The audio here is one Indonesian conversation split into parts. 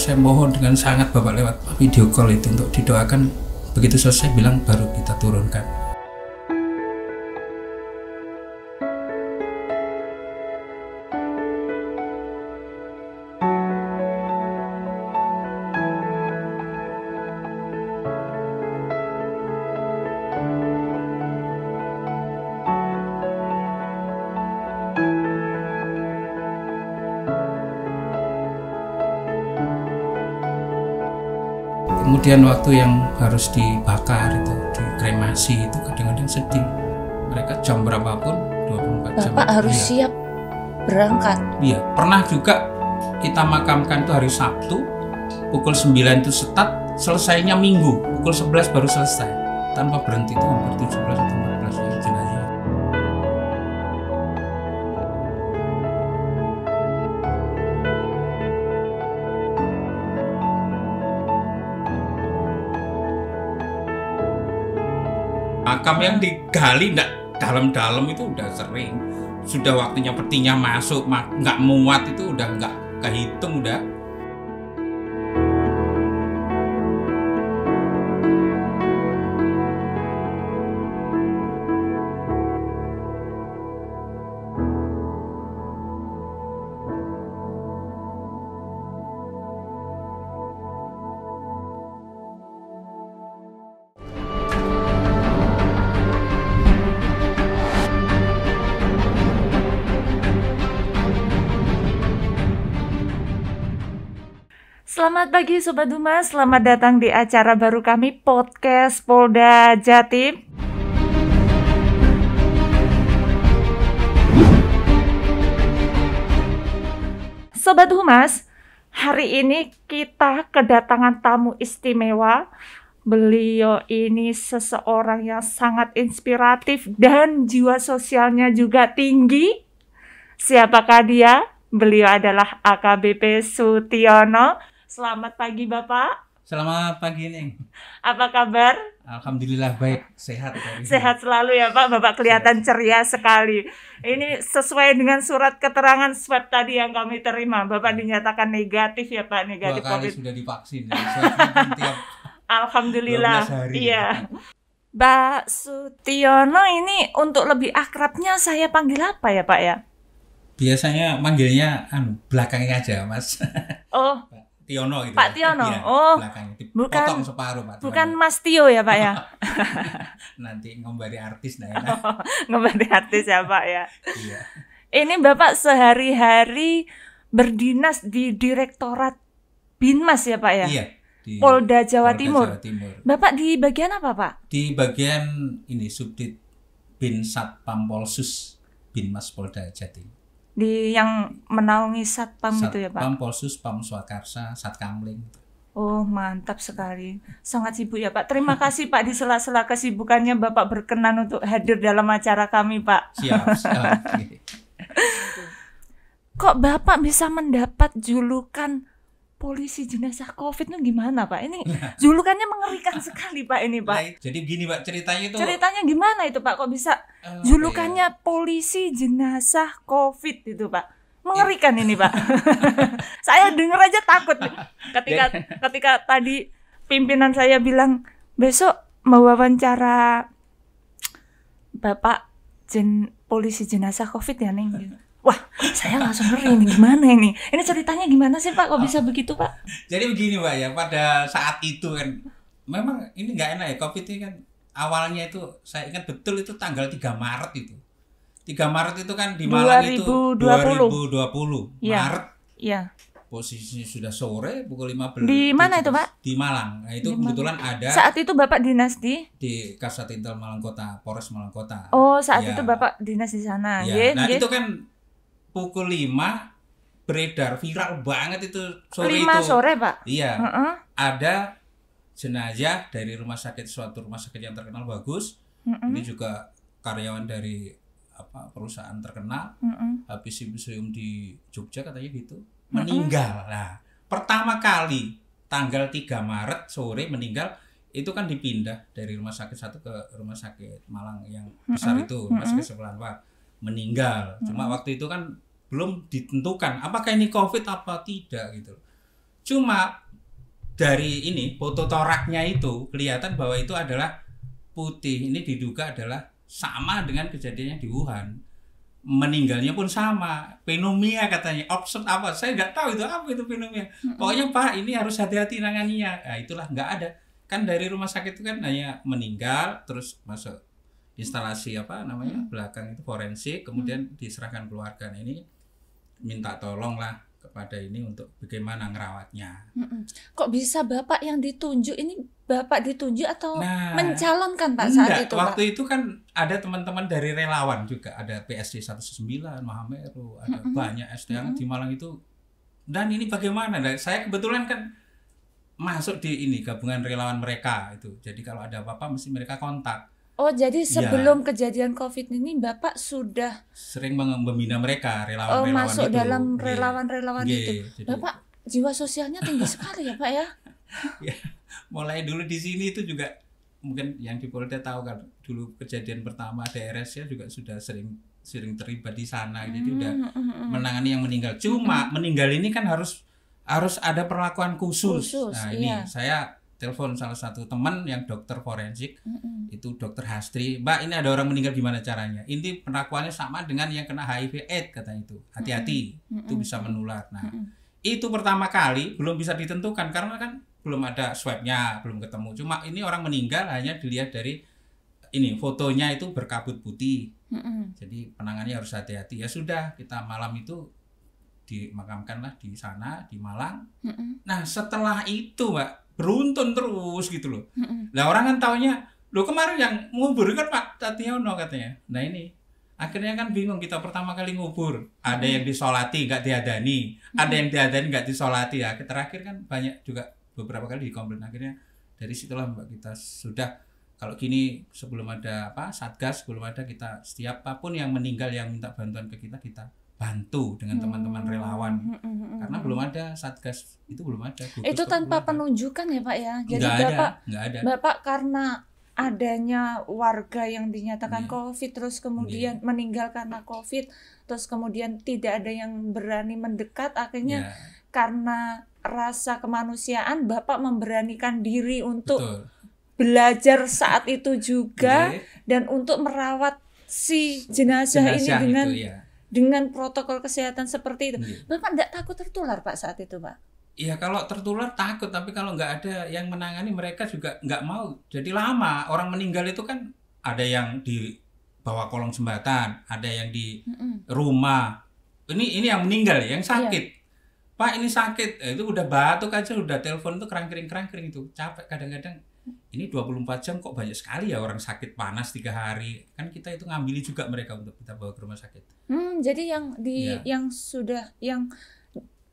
saya mohon dengan sangat Bapak lewat video call itu untuk didoakan begitu selesai bilang baru kita turunkan kemudian waktu yang harus dibakar itu dikremasi itu kadang-kadang sedih mereka jam berapapun 24 jam bapak harus ya. siap berangkat iya pernah juga kita makamkan itu hari Sabtu pukul 9 itu setat selesainya Minggu pukul 11 baru selesai tanpa berhenti itu hampir 17 atau makam yang digali ndak dalam-dalam itu udah sering sudah waktunya petinya masuk nggak muat itu udah nggak kehitung udah pagi Sobat Humas, selamat datang di acara baru kami Podcast Polda Jatim. Sobat Humas, hari ini kita kedatangan tamu istimewa. Beliau ini seseorang yang sangat inspiratif dan jiwa sosialnya juga tinggi. Siapakah dia? Beliau adalah AKBP Sutiono. Selamat pagi Bapak. Selamat pagi Neng. Apa kabar? Alhamdulillah baik, sehat. Hari. Sehat selalu ya Pak, Bapak kelihatan sehat. ceria sekali. Ini sesuai dengan surat keterangan swab tadi yang kami terima. Bapak ya. dinyatakan negatif ya Pak, negatif Dua kali COVID. sudah divaksin. Ya. tiap Alhamdulillah. Hari iya. Ya. Sutiono ini untuk lebih akrabnya saya panggil apa ya Pak ya? Biasanya manggilnya anu belakangnya aja Mas. Oh. Tiono gitu. Pak ya. Tiono. Ya, oh. bukan separuh Pak. Bukan Mas Tio ya, Pak ya. Nanti ngembali artis dah ya. Oh, artis ya, Pak ya. iya. Ini Bapak sehari-hari berdinas di Direktorat Binmas ya, Pak ya? Iya. Di Polda Jawa Polda Timur. Jawa Timur. Bapak di bagian apa, Pak? Di bagian ini Subdit Bin Pampolsus Polsus Binmas Polda Jatim di yang menaungi satpam Sat, itu ya pak? Satpam Polsus, Pam Swakarsa, Satkamling. Oh mantap sekali, sangat sibuk ya pak. Terima kasih pak di sela-sela kesibukannya bapak berkenan untuk hadir dalam acara kami pak. Siap. siap. Kok bapak bisa mendapat julukan polisi jenazah COVID itu gimana Pak? Ini nah. julukannya mengerikan sekali Pak ini Pak. Nah, jadi gini Pak ceritanya itu. Ceritanya gimana itu Pak? Kok bisa eh, julukannya polisi jenazah COVID itu Pak? Mengerikan ini Pak. saya dengar aja takut ketika ketika tadi pimpinan saya bilang besok mau wawancara Bapak jen, polisi jenazah COVID ya Neng. Wah, saya langsung merinding gimana ini? Ini ceritanya gimana sih Pak? Kok bisa oh. begitu Pak? Jadi begini Pak ya, pada saat itu kan memang ini nggak enak ya COVID ini kan awalnya itu saya ingat betul itu tanggal 3 Maret itu. 3 Maret itu kan di Malang 2020. itu 2020 ya. Maret. ya. Posisinya sudah sore pukul 15. Di mana itu, Pak? Di Malang. Nah, itu di kebetulan ada Saat itu Bapak dinas di di Kasat Intel Malang Kota, Polres Malang Kota. Oh, saat ya. itu Bapak dinas di sana. Ya. Ye, iya, nah, ye. Iya. itu kan pukul 5 beredar viral banget itu sore 5 itu. sore, Pak. Iya. Uh -uh. Ada jenazah dari rumah sakit suatu rumah sakit yang terkenal bagus. Uh -uh. Ini juga karyawan dari apa perusahaan terkenal. Uh -uh. Habis di Jogja katanya gitu. Meninggal. Uh -uh. Nah, pertama kali tanggal 3 Maret sore meninggal itu kan dipindah dari rumah sakit satu ke rumah sakit Malang yang besar uh -uh. itu rumah sakit sebelah Pak meninggal. Hmm. Cuma waktu itu kan belum ditentukan apakah ini COVID apa tidak gitu. Cuma dari ini foto toraknya itu kelihatan bahwa itu adalah putih. Ini diduga adalah sama dengan kejadiannya di Wuhan. Meninggalnya pun sama. Pneumonia katanya. Absurd apa? Saya nggak tahu itu apa itu pneumonia. Pokoknya Pak ini harus hati-hati nanganinya. Nah, itulah nggak ada. Kan dari rumah sakit itu kan hanya meninggal terus masuk instalasi apa namanya hmm. belakang itu forensik kemudian hmm. diserahkan keluarga ini minta tolong lah kepada ini untuk bagaimana ngerawatnya. Hmm, Kok bisa bapak yang ditunjuk ini bapak ditunjuk atau nah, mencalonkan pak enggak, saat itu? Waktu pak? itu kan ada teman-teman dari relawan juga ada PSD 19 Mahameru ada -hmm. banyak SD yang -hmm. di Malang itu dan ini bagaimana? nah, saya kebetulan kan masuk di ini gabungan relawan mereka itu jadi kalau ada apa-apa mesti mereka kontak Oh, jadi iya. sebelum ya. kejadian COVID ini Bapak sudah sering membina mereka relawan-relawan oh, masuk itu. dalam iya. relawan-relawan yeah. itu. Yeah, Bapak jiwa sosialnya tinggi sekali ya, Pak ya? ya. Mulai dulu di sini itu juga mungkin yang di Polda tahu kan dulu kejadian pertama DRS ya juga sudah sering sering terlibat di sana hmm, jadi udah hmm, hmm. menangani yang meninggal. Cuma hmm. meninggal ini kan harus harus ada perlakuan khusus. khusus nah, iya. ini saya telepon salah satu teman yang dokter forensik mm-hmm. itu dokter Hastri mbak ini ada orang meninggal gimana caranya ini penakuannya sama dengan yang kena HIV AIDS kata itu hati-hati mm-hmm. itu bisa menular nah mm-hmm. itu pertama kali belum bisa ditentukan karena kan belum ada swabnya belum ketemu cuma ini orang meninggal hanya dilihat dari ini fotonya itu berkabut putih mm-hmm. jadi penangannya harus hati-hati ya sudah kita malam itu dimakamkanlah di sana di Malang mm-hmm. nah setelah itu mbak beruntun terus gitu loh. mm Nah orang kan taunya lo kemarin yang ngubur kan Pak Tationo katanya. Nah ini akhirnya kan bingung kita pertama kali ngubur ada yang disolati nggak diadani ada yang diadani nggak disolati ya terakhir kan banyak juga beberapa kali dikomplain akhirnya dari situlah mbak kita sudah kalau gini sebelum ada apa satgas sebelum ada kita setiap apapun yang meninggal yang minta bantuan ke kita kita bantu dengan teman-teman hmm. relawan hmm, hmm, hmm karena belum ada satgas itu belum ada Gugus itu tanpa penunjukan ya pak ya jadi nggak bapak nggak ada. bapak karena adanya warga yang dinyatakan yeah. covid terus kemudian yeah. meninggal karena covid terus kemudian tidak ada yang berani mendekat akhirnya yeah. karena rasa kemanusiaan bapak memberanikan diri untuk Betul. belajar saat itu juga yeah. dan untuk merawat si jenazah, jenazah ini dengan itu, ya dengan protokol kesehatan seperti itu. Yeah. Bapak tidak takut tertular Pak saat itu Pak? Iya kalau tertular takut, tapi kalau nggak ada yang menangani mereka juga nggak mau. Jadi lama orang meninggal itu kan ada yang di bawah kolong jembatan, ada yang di mm -mm. rumah. Ini ini yang meninggal, yang iya. sakit. Yeah. Pak ini sakit, eh, itu udah batuk aja, udah telepon tuh kerang kering kerang kering itu capek kadang-kadang ini 24 jam kok banyak sekali ya orang sakit panas tiga hari kan kita itu ngambili juga mereka untuk kita bawa ke rumah sakit. Hmm, jadi yang di ya. yang sudah yang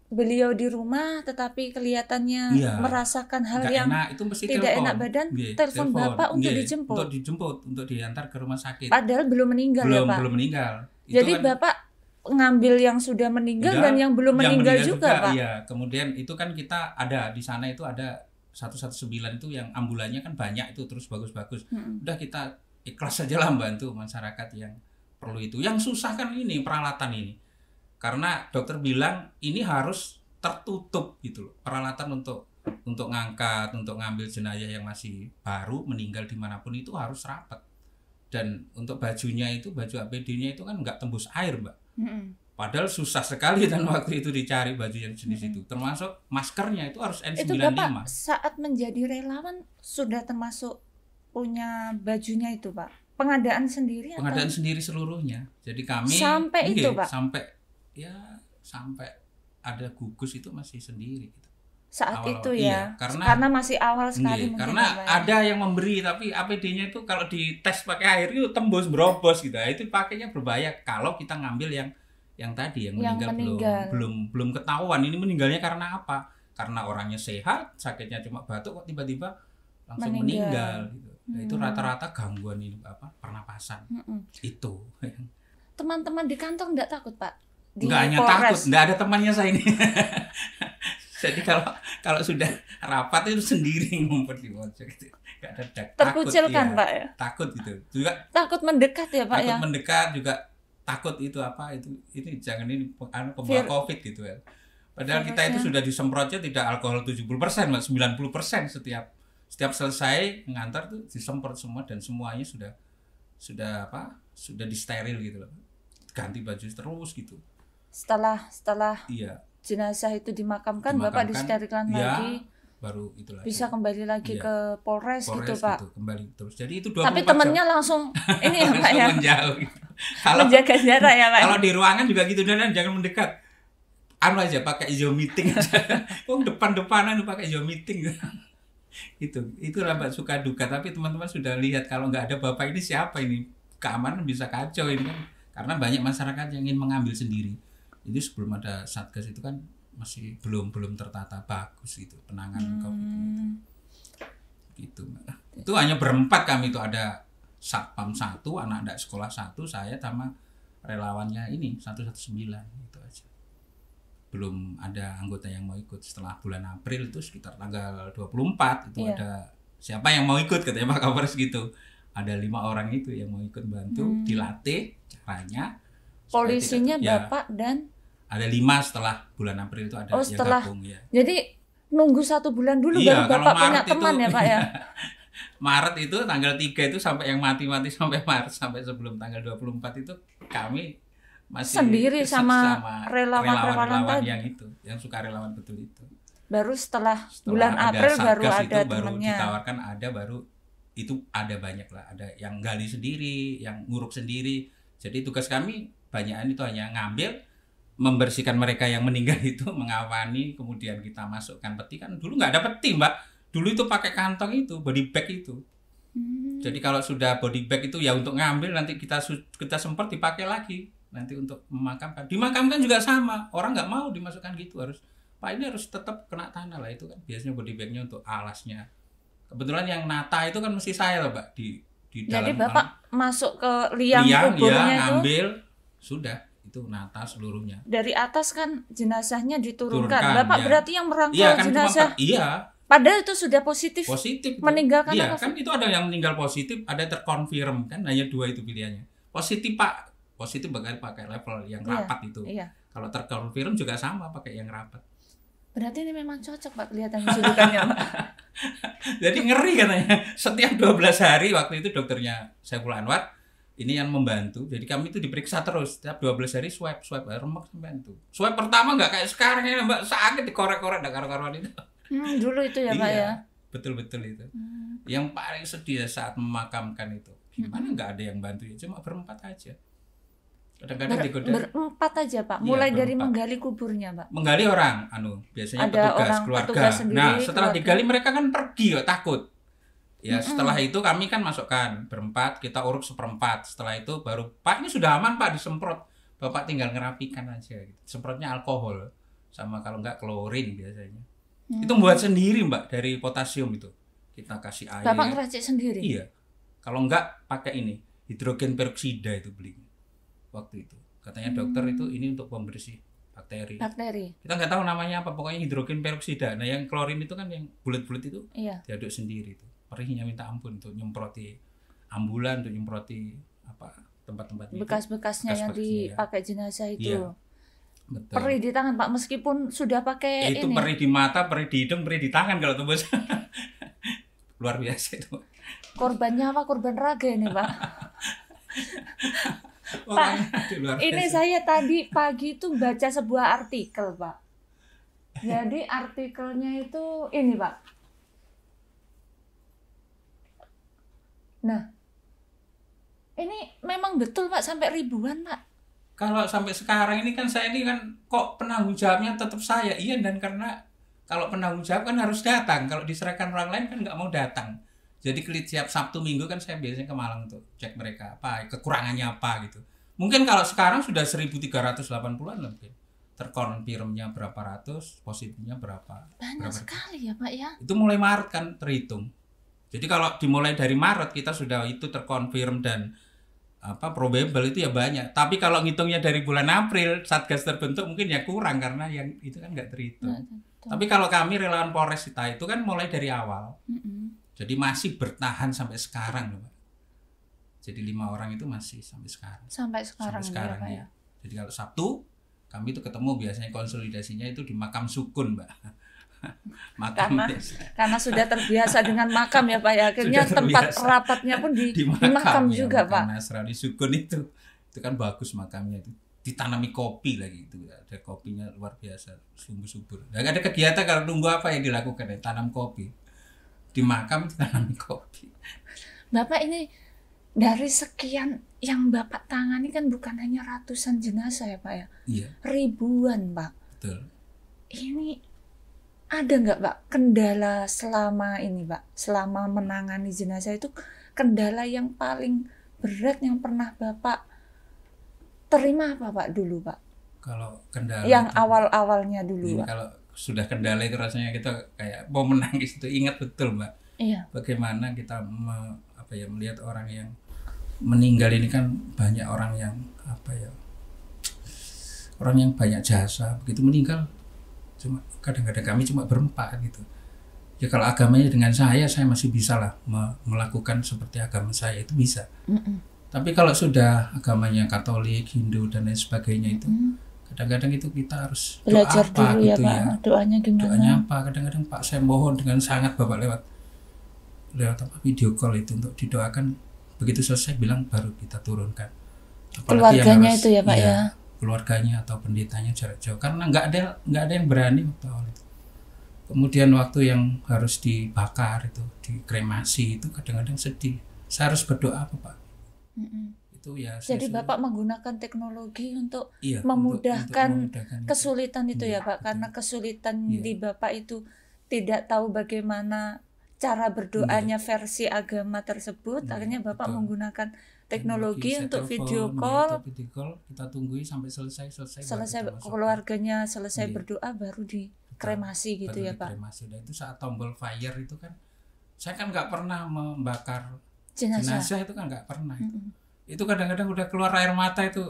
beliau di rumah tetapi kelihatannya ya. merasakan hal Gak yang enak, itu mesti tidak telepon. enak badan yeah, iya, telepon, bapak untuk yeah, dijemput untuk dijemput untuk diantar ke rumah sakit padahal belum meninggal ya, belum ya, pak belum meninggal itu jadi kan, bapak ngambil yang sudah meninggal ya, dan yang belum yang meninggal, meninggal juga, juga pak iya kemudian itu kan kita ada di sana itu ada 119 itu yang ambulannya kan banyak itu terus bagus-bagus. Hmm. Udah kita ikhlas saja lah bantu masyarakat yang perlu itu. Yang susah kan ini peralatan ini. Karena dokter bilang ini harus tertutup gitu loh. Peralatan untuk untuk ngangkat, untuk ngambil jenazah yang masih baru meninggal dimanapun itu harus rapat. Dan untuk bajunya itu baju APD-nya itu kan nggak tembus air, Mbak. -hmm Padahal susah sekali dan waktu itu dicari baju yang jenis hmm. itu. Termasuk maskernya itu harus N95. Itu Bapak saat menjadi relawan sudah termasuk punya bajunya itu, Pak. Pengadaan sendiri Pengadaan sendiri seluruhnya. Jadi kami sampai okay, iya, itu, Pak. Sampai ya sampai ada gugus itu masih sendiri gitu. Saat awal, itu iya, ya. Iya, karena karena masih awal sekali iya, karena ya, ya. ada yang memberi tapi APD-nya itu kalau dites pakai air itu tembus berobos gitu. Nah, itu pakainya berbahaya kalau kita ngambil yang yang tadi yang meninggal, yang meninggal. belum belum belum ketahuan ini meninggalnya karena apa karena orangnya sehat sakitnya cuma batuk kok tiba-tiba langsung meninggal, meninggal gitu. Nah, itu hmm. rata-rata gangguan ini apa pernapasan hmm. itu teman-teman di kantor nggak takut pak enggak nggak hanya takut nggak ada temannya saya ini jadi kalau kalau sudah rapat itu sendiri ngumpet di pojok gitu nggak ada takut terkucilkan ya, pak ya takut gitu juga takut mendekat ya pak takut ya? mendekat juga takut itu apa itu ini jangan ini anu, pembawa covid gitu ya padahal kita itu sudah disemprotnya tidak alkohol 70% puluh persen setiap setiap selesai ngantar tuh disemprot semua dan semuanya sudah sudah apa sudah disteril gitu loh ganti baju terus gitu setelah setelah iya jenazah itu dimakamkan, dimakamkan bapak disterilkan ya, lagi baru itu lagi bisa kembali lagi iya. ke Polres, gitu, Polres gitu pak gitu, kembali terus jadi itu dua tapi temennya langsung ini ya pak ya menjauh kalau menjaga jarak ya pak kalau di ruangan juga gitu dan jangan mendekat anu aja pakai zoom meeting aja oh, depan depanan pakai zoom meeting itu itu lambat suka duka tapi teman-teman sudah lihat kalau nggak ada bapak ini siapa ini keamanan bisa kacau ini kan karena banyak masyarakat yang ingin mengambil sendiri itu sebelum ada satgas itu kan masih belum belum tertata bagus itu penanganan hmm. covid itu gitu itu hanya berempat kami itu ada satpam satu anak anak sekolah satu saya sama relawannya ini satu satu sembilan itu aja belum ada anggota yang mau ikut setelah bulan April itu sekitar tanggal 24 itu yeah. ada siapa yang mau ikut katanya Pak Kapolres gitu ada lima orang itu yang mau ikut bantu hmm. dilatih caranya polisinya ya. bapak ya, dan ada lima setelah bulan April itu ada oh, setelah. yang gabung ya. Jadi nunggu satu bulan dulu iya, baru bapak punya itu, teman ya pak ya. Maret itu tanggal 3 itu sampai yang mati-mati sampai Maret sampai sebelum tanggal 24 itu kami masih sendiri sama relawan-relawan yang itu yang suka relawan betul itu baru setelah, setelah bulan ada April baru ada itu, baru ditawarkan ada baru itu ada banyak lah ada yang gali sendiri yang nguruk sendiri jadi tugas kami banyakan itu hanya ngambil membersihkan mereka yang meninggal itu mengawani kemudian kita masukkan peti kan dulu nggak ada peti mbak dulu itu pakai kantong itu body bag itu hmm. jadi kalau sudah body bag itu ya untuk ngambil nanti kita kita semprot dipakai lagi nanti untuk memakamkan dimakamkan juga sama orang nggak mau dimasukkan gitu harus pak ini harus tetap kena tanah lah itu kan biasanya body bagnya untuk alasnya kebetulan yang nata itu kan mesti saya loh mbak di di dalam jadi bapak alam. masuk ke liang, liang kuburnya iya, ya, ngambil itu? sudah itu nata seluruhnya. Dari atas kan jenazahnya diturunkan. Turunkan, Bapak ya. berarti yang merangkul iya, kan jenazah. Cuma, iya. Padahal itu sudah positif. Positif. Meninggal Iya, kan itu ada yang meninggal positif, ada terkonfirm kan hanya dua itu pilihannya. Positif Pak, positif bagaimana pakai level yang iya, rapat iya, itu. Iya. Kalau terkonfirm juga sama pakai yang rapat. Berarti ini memang cocok Pak kelihatan sudutannya. Jadi ngeri katanya. Setiap 12 hari waktu itu dokternya Saiful Anwar ini yang membantu. Jadi kami itu diperiksa terus setiap 12 hari swab, swab Remak membantu. Swab pertama nggak kayak sekarang ya, Mbak. Sakit dikorek-korek karo karuan itu. Hmm, dulu itu ya, Pak iya. ya. Betul-betul itu. Hmm. Yang paling sedih saat memakamkan itu. Gimana hmm. nggak hmm. ada yang bantu ya? Cuma berempat aja. Kadang-kadang Ber, digoda. Berempat aja, Pak. Iya, Mulai ya, dari menggali kuburnya, Pak. Menggali orang, anu, biasanya ada petugas orang, keluarga. Petugas sendiri, nah, setelah keluarga. digali mereka kan pergi ya, takut Ya, mm -hmm. setelah itu kami kan masukkan berempat, kita uruk seperempat. Setelah itu baru, "Pak, ini sudah aman, Pak, disemprot." Bapak tinggal ngerapikan aja gitu. Semprotnya alkohol sama kalau enggak klorin biasanya. Hmm. Itu buat sendiri, Mbak, dari potasium itu. Kita kasih air. Bapak ngeracik sendiri? Iya. Kalau enggak pakai ini, hidrogen peroksida itu beli waktu itu. Katanya hmm. dokter itu ini untuk pembersih bakteri. Bakteri. Kita nggak tahu namanya apa, pokoknya hidrogen peroksida. Nah, yang klorin itu kan yang bulat-bulat itu iya. diaduk sendiri itu perihnya minta ampun untuk nyemproti ambulan untuk nyemproti apa tempat-tempat bekas-bekasnya bekas yang iya. dipakai ya. jenazah itu. Iya. Betul. Perih di tangan Pak meskipun sudah pakai itu ini. perih di mata, perih di hidung, perih di tangan kalau tembus. Luar biasa itu. Korbannya apa? Korban raga ini, Pak. Pak, ini saya tadi pagi itu baca sebuah artikel, Pak. Jadi artikelnya itu ini, Pak Nah, ini memang betul Pak sampai ribuan Pak. Kalau sampai sekarang ini kan saya ini kan kok penanggung jawabnya tetap saya. Iya dan karena kalau penanggung jawab kan harus datang. Kalau diserahkan orang lain kan nggak mau datang. Jadi setiap Sabtu Minggu kan saya biasanya ke Malang tuh cek mereka apa kekurangannya apa gitu. Mungkin kalau sekarang sudah 1380-an lebih terkonfirmnya berapa ratus, positifnya berapa. Banyak berapa sekali ratus. ya Pak ya. Itu mulai Maret kan terhitung. Jadi kalau dimulai dari Maret kita sudah itu terkonfirm dan apa probable itu ya banyak. Tapi kalau ngitungnya dari bulan April satgas terbentuk mungkin ya kurang karena yang itu kan nggak terhitung. Nah, Tapi kalau kami relawan Polres kita itu kan mulai dari awal. Mm -hmm. Jadi masih bertahan sampai sekarang loh, Jadi lima orang itu masih sampai sekarang. Sampai sekarang. Sampai ya, sekarang ya. ya. Jadi kalau Sabtu kami itu ketemu biasanya konsolidasinya itu di makam sukun, Mbak. makam karena, desa. karena sudah terbiasa dengan makam ya Pak ya akhirnya tempat rapatnya pun di, di makam, di makam ya, juga makam Pak Nasrani Sukun itu itu kan bagus makamnya itu ditanami kopi lagi itu ada kopinya luar biasa sungguh subur nggak ada kegiatan kalau nunggu apa yang dilakukan ya tanam kopi di makam ditanami kopi Bapak ini dari sekian yang Bapak tangani kan bukan hanya ratusan jenazah ya Pak ya iya. ribuan Pak Betul. ini ada nggak Pak kendala selama ini Pak selama menangani jenazah itu kendala yang paling berat yang pernah Bapak terima apa Pak dulu Pak? Kalau kendala yang awal-awalnya dulu iya, Pak. Kalau sudah kendala itu rasanya kita kayak mau menangis itu ingat betul Mbak. Iya. Bagaimana kita me, apa ya melihat orang yang meninggal ini kan banyak orang yang apa ya orang yang banyak jasa begitu meninggal cuma kadang-kadang kami cuma berempat gitu ya kalau agamanya dengan saya saya masih bisa lah me melakukan seperti agama saya itu bisa mm -mm. tapi kalau sudah agamanya Katolik Hindu dan lain sebagainya itu kadang-kadang mm -mm. itu kita harus belajar doa apa dulu ya, gitu ya, ya doanya doanya apa kadang-kadang Pak saya mohon dengan sangat Bapak lewat lewat apa video call itu untuk didoakan begitu selesai bilang baru kita turunkan Apalagi keluarganya harus, itu ya Pak iya, ya, ya keluarganya atau pendetanya jarak jauh karena nggak ada nggak ada yang berani waktu awal itu kemudian waktu yang harus dibakar itu dikremasi itu kadang-kadang sedih saya harus berdoa apa pak mm-hmm. itu ya jadi bapak menggunakan teknologi untuk iya, memudahkan, untuk, untuk memudahkan kesulitan itu, itu iya, ya pak karena kesulitan iya. di bapak itu tidak tahu bagaimana cara berdoanya iya. versi agama tersebut iya, akhirnya bapak betul. menggunakan teknologi, untuk video call. Untuk video call kita tunggu sampai selesai selesai. Selesai keluarganya selesai yeah. berdoa baru di kremasi gitu ya Pak. Kremasi dan itu saat tombol fire itu kan saya kan nggak pernah membakar jenazah. jenazah itu kan nggak pernah. Mm -hmm. Itu kadang-kadang udah keluar air mata itu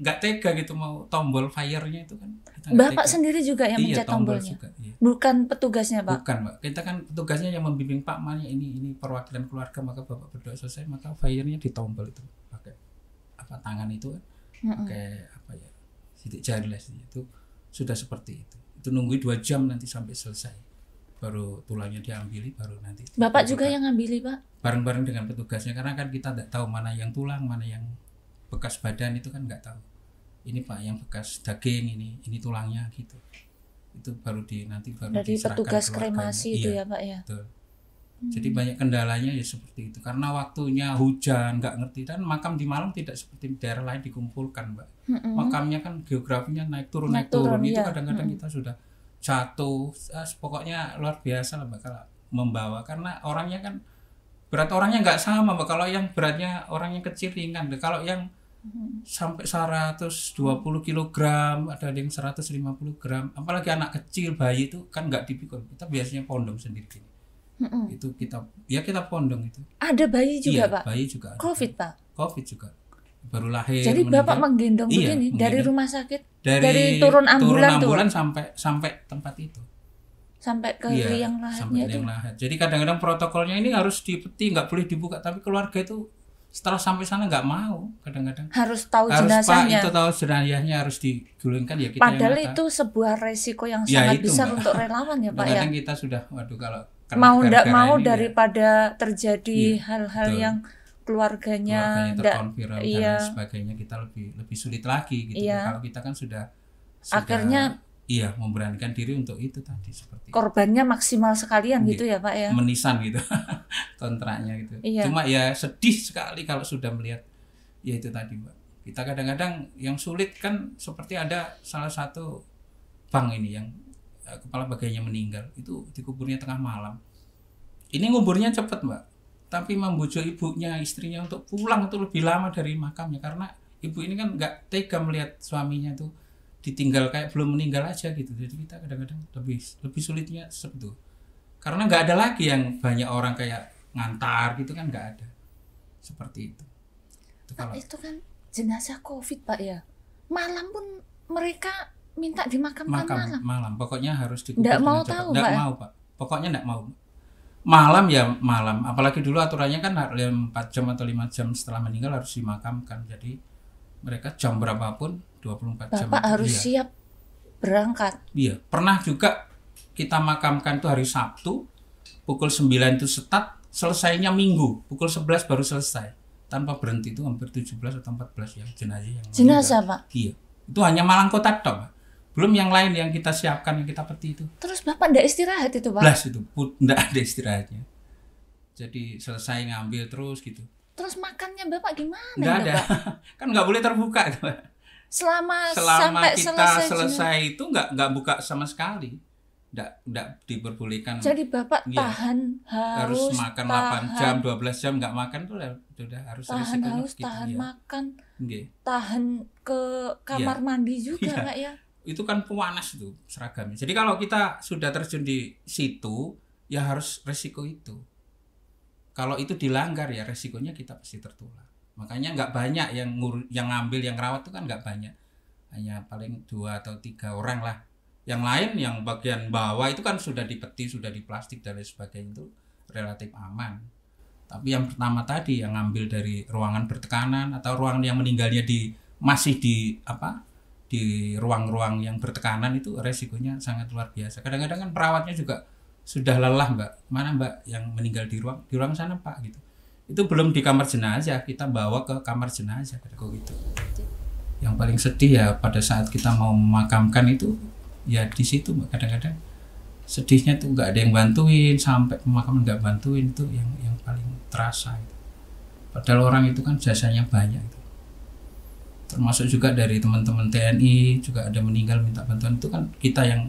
nggak tega gitu mau tombol firenya itu kan. Bapak sendiri juga yang iya, mencet tombolnya. juga, iya. Bukan petugasnya, Pak. Bukan, Pak. Kita kan petugasnya yang membimbing Pak Manya ini ini perwakilan keluarga maka Bapak berdoa selesai maka firenya nya ditombol itu pakai apa tangan itu kan. Mm Pakai apa ya? Sidik jari lah itu sudah seperti itu. Itu nunggu dua jam nanti sampai selesai baru tulangnya diambil baru nanti bapak juga yang ngambili pak bareng-bareng dengan petugasnya karena kan kita tidak tahu mana yang tulang mana yang bekas badan itu kan nggak tahu ini pak yang bekas daging ini ini tulangnya gitu itu baru di nanti baru dari petugas keluarganya. kremasi iya, itu ya pak ya betul. Hmm. jadi banyak kendalanya ya seperti itu karena waktunya hujan nggak ngerti dan makam di malam tidak seperti daerah lain dikumpulkan mbak hmm. makamnya kan geografinya naik turun naik, naik turun, turun. itu iya. kadang-kadang hmm. kita sudah jatuh eh, pokoknya luar biasa lah mbak kalau membawa karena orangnya kan berat orangnya nggak sama mbak kalau yang beratnya orangnya kecil ringan kalau yang sampai 120 kg, ada yang 150 gram. Apalagi anak kecil bayi itu kan nggak dipikul. Kita biasanya pondong sendiri. Mm-mm. Itu kita ya kita pondong itu. Ada bayi juga, iya, Pak. bayi juga. Ada. Covid, Pak. Covid juga. Baru lahir. Jadi meninggal. Bapak menggendong iya, begini dari rumah sakit, dari, dari turun ambulan, turun ambulan tuh. sampai sampai tempat itu. Sampai ke iya, liang lahatnya sampai itu. Liang lahat. Jadi kadang-kadang protokolnya ini harus dipeti, nggak boleh dibuka, tapi keluarga itu setelah sampai sana nggak mau kadang-kadang harus tahu harus jenazahnya pak, itu tahu jenazahnya harus digulingkan ya kita padahal yang itu sebuah resiko yang ya, sangat itu, besar mbak. untuk relawan ya pak ya kita sudah waduh kalau mau tidak mau ini, ya. daripada ya. terjadi iya, hal-hal ya, yang keluarganya tidak iya. dan sebagainya kita lebih lebih sulit lagi gitu Ya. kalau kita kan sudah, sudah akhirnya Iya, memberanikan diri untuk itu tadi seperti. Korbannya maksimal sekalian iya. gitu, ya, Pak ya. Menisan gitu kontraknya gitu. Iya. Cuma ya sedih sekali kalau sudah melihat ya itu tadi, pak Kita kadang-kadang yang sulit kan seperti ada salah satu bank ini yang eh, kepala bagainya meninggal, itu dikuburnya tengah malam. Ini nguburnya cepat, Mbak. Tapi membujuk ibunya, istrinya untuk pulang itu lebih lama dari makamnya karena ibu ini kan nggak tega melihat suaminya tuh ditinggal kayak belum meninggal aja gitu jadi kita kadang-kadang lebih lebih sulitnya seperti itu karena nggak ada lagi yang banyak orang kayak ngantar gitu kan nggak ada seperti itu itu, kalau... itu kan jenazah covid pak ya malam pun mereka minta dimakamkan Makam, malam malam pokoknya harus dikubur nggak mau cepat. tahu nggak ya? mau pak pokoknya nggak mau malam ya malam apalagi dulu aturannya kan empat jam atau lima jam setelah meninggal harus dimakamkan jadi mereka jam berapapun 24 Bapak jam Bapak harus iya. siap berangkat iya pernah juga kita makamkan itu hari Sabtu pukul 9 itu setat selesainya minggu pukul 11 baru selesai tanpa berhenti itu hampir 17 atau 14 yang jenazah yang jenazah Pak iya itu hanya Malang Kota Pak belum yang lain yang kita siapkan yang kita peti itu terus bapak ndak istirahat itu pak belas itu pun ndak ada istirahatnya jadi selesai ngambil terus gitu Terus makannya Bapak gimana? Nggak ada. bapak? kan nggak boleh terbuka. Selama, Selama sampai kita selesai, selesai itu nggak nggak buka sama sekali. Nggak, nggak diperbolehkan. Jadi Bapak ya, tahan harus, harus makan tahan, 8 jam, 12 jam nggak makan tuh sudah harus tahan harus gitu, tahan ya. makan. Okay. Tahan ke kamar ya. mandi juga ya. Gak ya. Itu kan pemanas tuh seragamnya. Jadi kalau kita sudah terjun di situ ya harus resiko itu kalau itu dilanggar ya resikonya kita pasti tertular makanya nggak banyak yang ngur, yang ngambil yang rawat itu kan nggak banyak hanya paling dua atau tiga orang lah yang lain yang bagian bawah itu kan sudah dipeti sudah di plastik dan lain sebagainya itu relatif aman tapi yang pertama tadi yang ngambil dari ruangan bertekanan atau ruangan yang meninggalnya di masih di apa di ruang-ruang yang bertekanan itu resikonya sangat luar biasa kadang-kadang kan perawatnya juga sudah lelah mbak mana mbak yang meninggal di ruang di ruang sana pak gitu itu belum di kamar jenazah kita bawa ke kamar jenazah kok gitu yang paling sedih ya pada saat kita mau memakamkan itu ya di situ mbak kadang-kadang sedihnya tuh nggak ada yang bantuin sampai pemakaman nggak bantuin itu yang yang paling terasa itu padahal orang itu kan jasanya banyak itu termasuk juga dari teman-teman TNI juga ada meninggal minta bantuan itu kan kita yang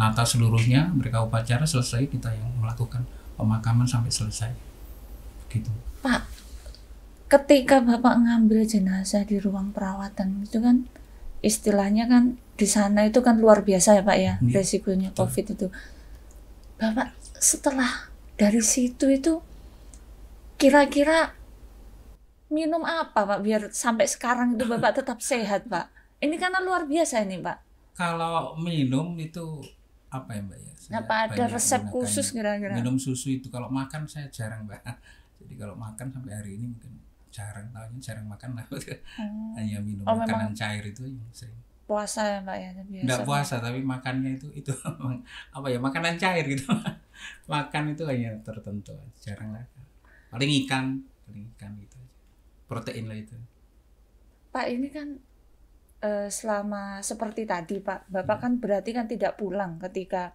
nata seluruhnya mereka upacara selesai kita yang melakukan pemakaman sampai selesai gitu pak ketika bapak ngambil jenazah di ruang perawatan itu kan istilahnya kan di sana itu kan luar biasa ya pak ya hmm. resikonya covid itu bapak setelah dari situ itu kira-kira minum apa pak biar sampai sekarang itu bapak tetap sehat pak ini karena luar biasa ini pak kalau minum itu apa ya mbak ya saya apa ada resep khusus kira-kira minum susu itu kalau makan saya jarang mbak jadi kalau makan sampai hari ini mungkin jarang tahunnya jarang makan lah hmm. hanya minum oh, makanan cair itu yang sering puasa ya mbak ya biasa nggak puasa tapi makannya itu itu apa ya makanan cair gitu makan itu hanya tertentu jarang lah paling ikan paling ikan gitu protein lah itu pak ini kan eh, selama seperti tadi Pak, Bapak hmm. kan berarti kan tidak pulang ketika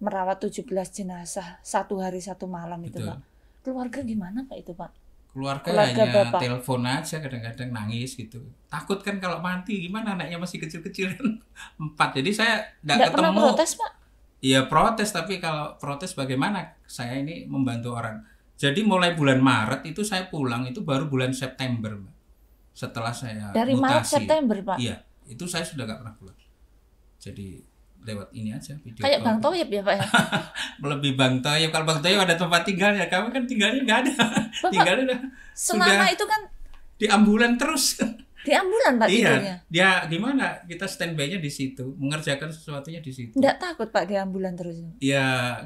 merawat 17 jenazah satu hari satu malam Betul. itu Pak. Keluarga gimana Pak itu Pak? keluarga, keluarga hanya bapak. telepon aja kadang-kadang nangis gitu takut kan kalau mati gimana anaknya masih kecil-kecil kan? empat jadi saya tidak ketemu pernah protes pak Iya protes tapi kalau protes bagaimana saya ini membantu orang jadi mulai bulan Maret itu saya pulang itu baru bulan September Pak setelah saya dari mutasi, Maret September pak iya itu saya sudah nggak pernah pulang jadi lewat ini aja video kayak call. Bang Toyib ya Pak ya lebih Bang Toyib kalau Bang Toyib ada tempat tinggalnya kami kan tinggalnya nggak ada Bapak, tinggalnya selama sudah itu kan di ambulan terus di ambulan Pak iya dia gimana kita standby-nya di situ mengerjakan sesuatunya di situ nggak takut Pak di ambulan terus ya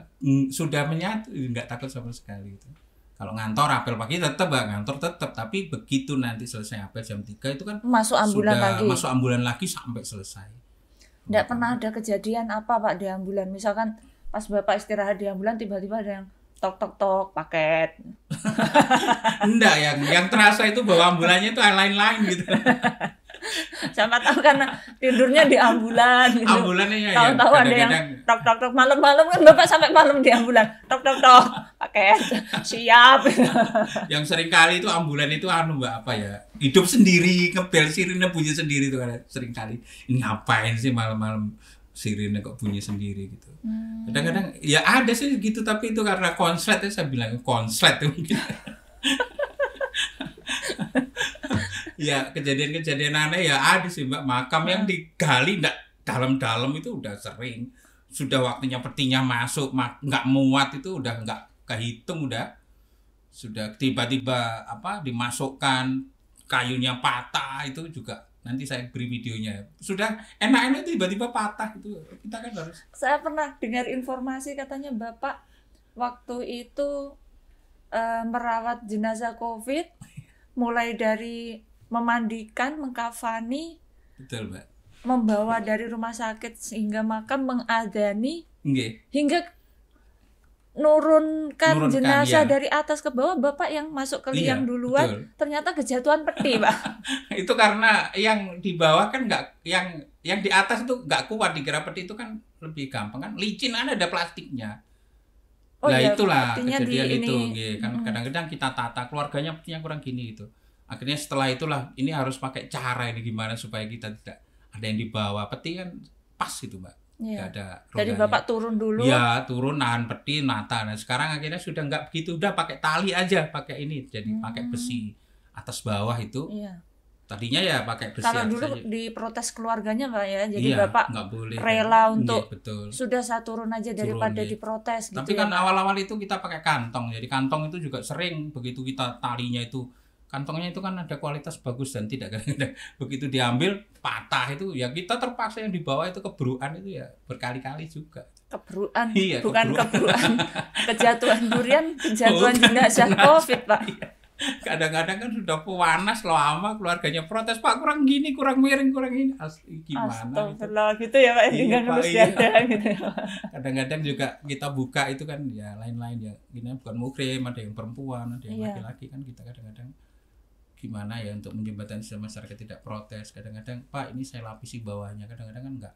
sudah menyatu nggak takut sama sekali itu kalau ngantor apel pagi tetap ngantor tetap tapi begitu nanti selesai apel jam 3 itu kan masuk ambulan sudah lagi masuk ambulan lagi sampai selesai tidak pernah ada kejadian apa pak di ambulan misalkan pas bapak istirahat di ambulan tiba-tiba ada yang tok tok tok paket enggak yang yang terasa itu bawa ambulannya itu lain-lain gitu siapa tahu karena tidurnya di ambulan gitu. ambulan ya tahu-tahu ya, ada yang tok tok tok malam-malam kan bapak sampai malam di ambulan tok tok tok pakai siap yang sering kali itu ambulan itu anu mbak apa ya hidup sendiri ngebel sirine bunyi sendiri tuh kan sering kali ngapain sih malam-malam sirine kok bunyi sendiri gitu hmm. kadang-kadang hmm. ya ada sih gitu tapi itu karena konslet ya saya bilang konslet tuh ya mungkin ya kejadian-kejadian aneh ya ada sih mbak makam yang hmm. digali ndak dalam-dalam itu udah sering sudah waktunya petinya masuk nggak muat itu udah nggak kehitung udah sudah tiba-tiba apa dimasukkan kayunya patah itu juga nanti saya beri videonya sudah enak-enak tiba-tiba patah itu kita kan harus saya pernah dengar informasi katanya bapak waktu itu e, merawat jenazah covid mulai dari memandikan, mengkafani, Betul, Mbak. membawa dari rumah sakit sehingga makan mengadani, Nggih. hingga nurunkan, nurunkan jenazah ya. dari atas ke bawah bapak yang masuk ke liang iya, duluan betul. ternyata kejatuhan peti pak itu karena yang di bawah kan nggak yang yang di atas itu nggak kuat dikira peti itu kan lebih gampang kan licin kan ada plastiknya oh, nah ya, itulah kejadian itu Gitu. kan kadang-kadang kita tata keluarganya punya kurang gini gitu akhirnya setelah itulah ini harus pakai cara ini gimana supaya kita tidak ada yang dibawa peti kan pas itu mbak Ya. ada rodanya. bapak turun dulu. Ya turun nahan peti nata. Nah sekarang akhirnya sudah nggak begitu, udah pakai tali aja, pakai ini, jadi hmm. pakai besi atas bawah itu. Iya. Tadinya ya pakai besi. Karena dulu aja. diprotes keluarganya mbak ya, jadi iya, bapak nggak boleh. Kan. rela iya, untuk iya, betul. sudah saya turun aja daripada turun, diprotes. Gitu Tapi gitu kan ya. awal-awal ya. Awal -awal itu kita pakai kantong, jadi kantong itu juga sering begitu kita talinya itu kantongnya itu kan ada kualitas bagus dan tidak kadang begitu diambil patah itu ya kita terpaksa yang dibawa itu keburuan itu ya berkali-kali juga keburuan iya, bukan keburuan, kejatuhan durian kejatuhan oh, jenazah covid pak iya. kadang-kadang kan sudah panas lama keluarganya protes pak kurang gini kurang miring kurang ini asli gimana Astaga, gitu. gitu ya pak ya? iya, kan pak, iya. gitu ya, kadang-kadang juga kita buka itu kan ya lain-lain ya ini bukan mukrim ada yang perempuan ada yang iya. laki-laki kan kita kadang-kadang gimana ya untuk menjembatani masyarakat tidak protes kadang-kadang pak ini saya lapisi bawahnya kadang-kadang kan enggak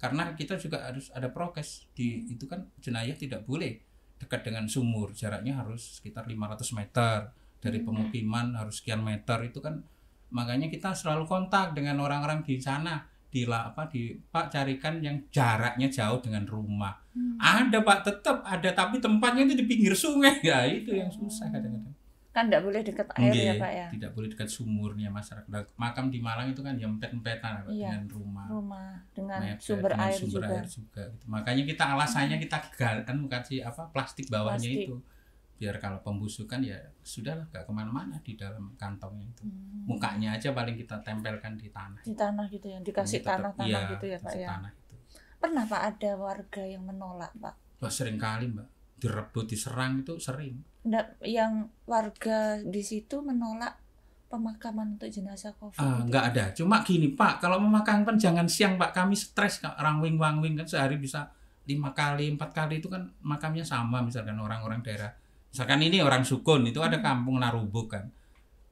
karena kita juga harus ada prokes di itu kan jenayah tidak boleh dekat dengan sumur jaraknya harus sekitar 500 meter dari iya. pemukiman harus sekian meter itu kan makanya kita selalu kontak dengan orang-orang di sana di apa di Pak carikan yang jaraknya jauh dengan rumah hmm. ada Pak tetap ada tapi tempatnya itu di pinggir sungai ya itu yang susah kadang-kadang kan tidak boleh dekat air Nge, ya pak ya tidak boleh dekat sumurnya masyarakat makam di Malang itu kan ya empet empetan iya, dengan rumah rumah dengan mayat, sumber dengan air sumber juga, air juga gitu. makanya kita alasannya kita kan kasih apa plastik bawahnya plastik. itu biar kalau pembusukan ya sudah lah gak kemana-mana di dalam kantongnya itu hmm. mukanya aja paling kita tempelkan di tanah di tanah gitu ya dikasih tanah-tanah iya, gitu ya pak ya tanah itu. pernah pak ada warga yang menolak pak Wah, sering kali mbak direbut diserang itu sering Nggak, yang warga di situ menolak pemakaman untuk jenazah covid uh, nggak ada cuma gini pak kalau memakamkan jangan siang pak kami stres wing orang wang wing kan sehari bisa lima kali empat kali itu kan makamnya sama misalkan orang-orang daerah misalkan ini orang sukun itu ada hmm. kampung Narubuk kan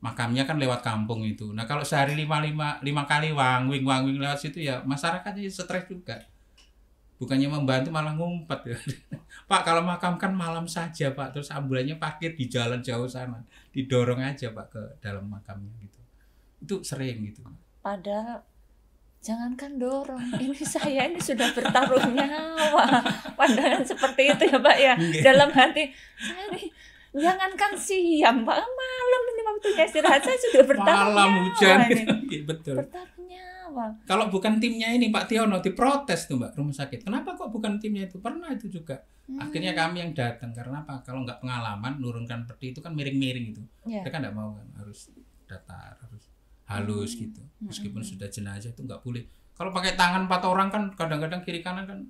makamnya kan lewat kampung itu nah kalau sehari lima lima lima kali wang wing wang wing lewat situ ya masyarakatnya stres juga bukannya membantu malah ngumpet ya. pak kalau makam kan malam saja pak terus ambulannya parkir di jalan jauh sana didorong aja pak ke dalam makamnya gitu itu sering gitu padahal jangankan dorong ini saya ini sudah bertaruh nyawa pandangan seperti itu ya pak ya Nggak. Iya. dalam hati saya ini jangankan siang pak malam ini waktunya istirahat saya sudah bertaruh malam nyawa hujan ini. Iya, betul bertaruh nyawa awal. Kalau bukan timnya ini Pak Tiono diprotes tuh Mbak rumah sakit. Kenapa kok bukan timnya itu? Pernah itu juga. Hmm. Akhirnya kami yang datang karena apa? Kalau nggak pengalaman nurunkan peti itu kan miring-miring itu. Yeah. Mereka nggak mau kan harus datar, harus halus hmm. gitu. Hmm. Meskipun hmm. sudah jenazah itu nggak boleh. Kalau pakai tangan empat orang kan kadang-kadang kiri kanan kan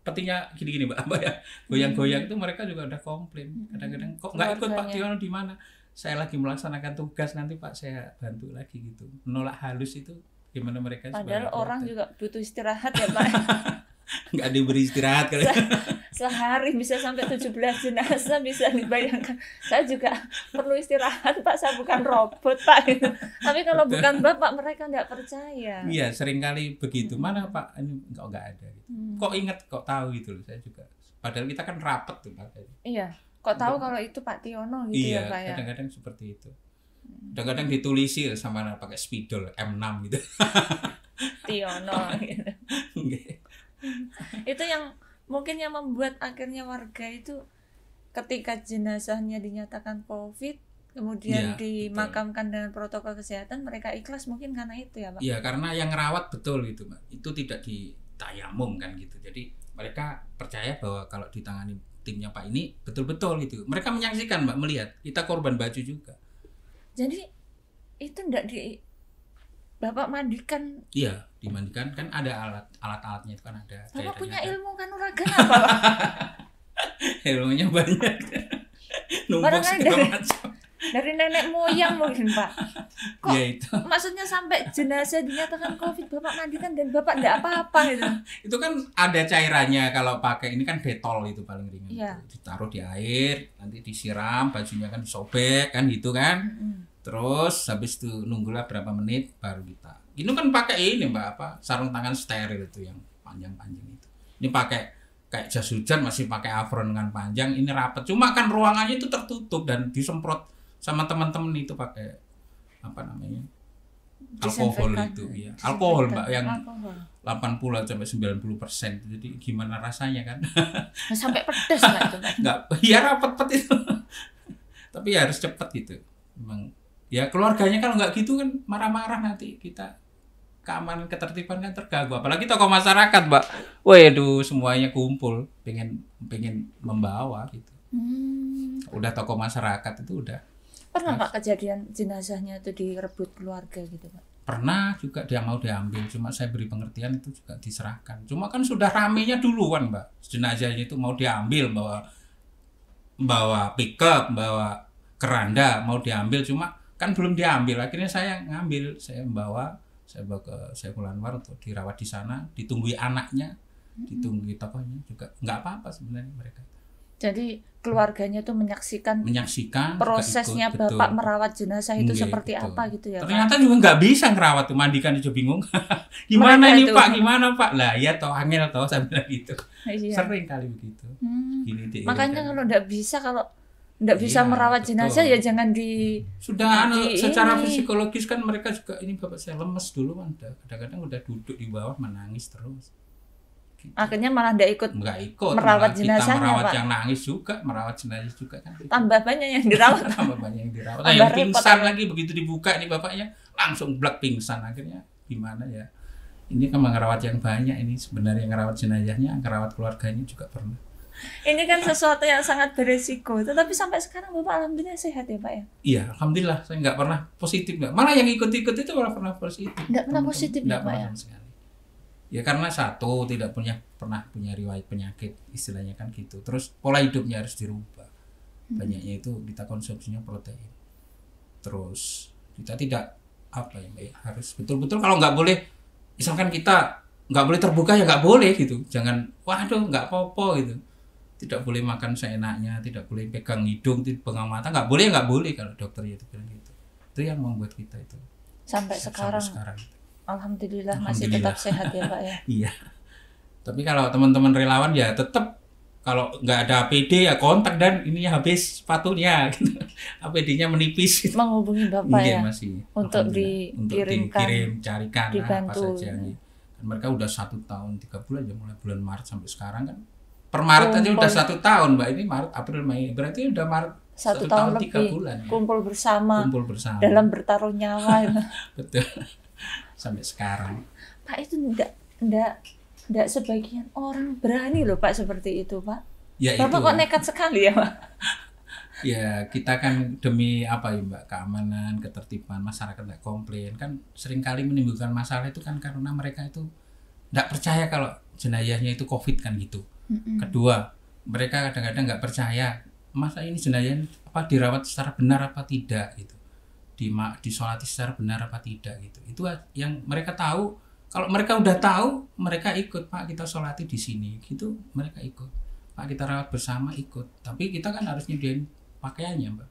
petinya gini-gini mbak apa ya goyang-goyang hmm. itu mereka juga udah komplain hmm. kadang-kadang kok nggak ikut Pak Tiono di mana saya lagi melaksanakan tugas nanti Pak saya bantu lagi gitu menolak halus itu gimana mereka Padahal orang protein. Ya? juga butuh istirahat ya Pak. Nggak diberi istirahat kali. Se sehari bisa sampai 17 jenazah bisa dibayangkan. Saya juga perlu istirahat Pak, saya bukan robot Pak. Tapi kalau bukan Bapak mereka nggak percaya. Iya, seringkali begitu. Hmm. Mana Pak? Ini nggak nggak ada. Hmm. Kok inget, kok tahu gitu loh. Saya juga. Padahal kita kan rapat tuh Pak. Iya. Kok tahu Bapak. kalau itu Pak Tiono gitu ya, iya, ya Pak ya? kadang-kadang seperti itu kadang-kadang ditulisir ya, sama pakai spidol M6 gitu Tiono gitu itu yang mungkin yang membuat akhirnya warga itu ketika jenazahnya dinyatakan COVID kemudian ya, dimakamkan betul. dengan protokol kesehatan mereka ikhlas mungkin karena itu ya pak? Iya karena yang rawat betul gitu pak itu tidak ditayamum kan gitu jadi mereka percaya bahwa kalau ditangani timnya pak ini betul-betul gitu mereka menyaksikan mbak melihat kita korban baju juga jadi itu ndak di Bapak mandikan. Iya, dimandikan kan ada alat alat-alatnya itu kan ada. Bapak punya kan. ilmu kanuragan apa? Ilmunya banyak. Numpuk segala macam dari nenek moyang mungkin pak kok ya itu. maksudnya sampai jenazah dinyatakan covid bapak mandikan dan bapak tidak apa-apa gitu itu kan ada cairannya kalau pakai ini kan betol itu paling ringan ya. Itu. ditaruh di air nanti disiram bajunya kan sobek kan gitu kan hmm terus habis itu nunggulah berapa menit baru kita ini kan pakai ini mbak apa sarung tangan steril itu yang panjang-panjang itu ini pakai kayak jas hujan masih pakai apron dengan panjang ini rapat cuma kan ruangannya itu tertutup dan disemprot sama teman-teman itu pakai apa namanya alkohol itu ya alkohol mbak yang alkohol. 80 sampai puluh persen jadi gimana rasanya kan nah, sampai pedes nggak itu nggak ya rapet pet itu tapi ya harus cepet gitu memang ya keluarganya kalau nggak gitu kan marah-marah nanti kita keamanan ketertiban kan terganggu apalagi toko masyarakat mbak aduh semuanya kumpul pengen pengen membawa gitu hmm. udah toko masyarakat itu udah pernah nggak kejadian jenazahnya itu direbut keluarga gitu pak pernah juga dia mau diambil cuma saya beri pengertian itu juga diserahkan cuma kan sudah ramenya duluan mbak jenazahnya itu mau diambil bawa bawa pickup bawa keranda mau diambil cuma kan belum diambil akhirnya saya ngambil saya bawa saya bawa ke pulang war untuk dirawat di sana ditunggui anaknya ditunggui tokohnya juga nggak apa-apa sebenarnya mereka jadi keluarganya tuh menyaksikan menyaksikan prosesnya ikut, bapak betul. merawat jenazah itu Nggak, iya, seperti betul. apa gitu ya ternyata pak? juga nggak bisa ngerawat tuh mandikan itu bingung gimana Mereka ini itu. pak gimana pak lah ya toh angin atau sambil gitu iya. sering kali begitu hmm. Gini, deh, makanya kan. kalau nggak bisa kalau nggak bisa iya, merawat betul. jenazah ya jangan di sudah anu, di, secara ini. psikologis kan mereka juga ini bapak saya lemes dulu kan kadang-kadang udah duduk di bawah menangis terus Gitu. Akhirnya malah tidak ikut, nggak ikut merawat jenazahnya, merawat yang nangis juga, merawat jenazah juga kan. Tambah banyak yang dirawat. Tambah banyak yang dirawat. Tambah nah, yang pingsan ya. lagi begitu dibuka ini bapaknya, langsung blak pingsan akhirnya gimana ya? Ini kan merawat yang banyak ini sebenarnya merawat jenazahnya, merawat keluarganya juga pernah. Ini kan sesuatu yang sangat beresiko. Tetapi sampai sekarang Bapak alhamdulillah sehat ya Pak ya? Iya, alhamdulillah saya nggak pernah positif nggak. Malah yang ikut-ikut itu malah pernah positif. Nggak pernah positif ya, nggak ya Pak ya? ya karena satu tidak punya pernah punya riwayat penyakit istilahnya kan gitu terus pola hidupnya harus dirubah hmm. banyaknya itu kita konsumsinya protein terus kita tidak apa ya mbak ya, harus betul-betul kalau nggak boleh misalkan kita nggak boleh terbuka ya nggak boleh gitu jangan waduh nggak popo gitu tidak boleh makan seenaknya tidak boleh pegang hidung pegang mata nggak boleh nggak boleh kalau dokter itu bilang gitu itu yang membuat kita itu sampai sekarang, sampai sekarang. Alhamdulillah masih tetap sehat ya Pak ya. iya. Tapi kalau teman-teman relawan ya tetap kalau nggak ada APD ya kontak dan ini habis sepatunya APD-nya menipis gitu. menghubungi Bapak iya, ya masih untuk dikirimkan dikirim carikan dibantu, apa saja ya. mereka udah satu tahun tiga bulan ya mulai bulan Maret sampai sekarang kan per Maret aja udah satu tahun Mbak ini Maret April Mei berarti udah Maret satu, satu tahun, tahun tiga bulan ya. kumpul bersama kumpul bersama dalam bertaruh nyawa betul sampai sekarang pak itu enggak enggak enggak sebagian orang berani loh pak seperti itu pak ya bapak itu. kok nekat sekali ya pak ya kita kan demi apa ya mbak keamanan ketertiban masyarakat tidak komplain kan seringkali menimbulkan masalah itu kan karena mereka itu tidak percaya kalau jenayahnya itu covid kan gitu mm-hmm. kedua mereka kadang-kadang nggak percaya masa ini jenayah apa dirawat secara benar apa tidak gitu di di sholat secara benar apa tidak gitu itu yang mereka tahu kalau mereka udah tahu mereka ikut pak kita solati di sini gitu mereka ikut pak kita rawat bersama ikut tapi kita kan harus nyediain pakaiannya mbak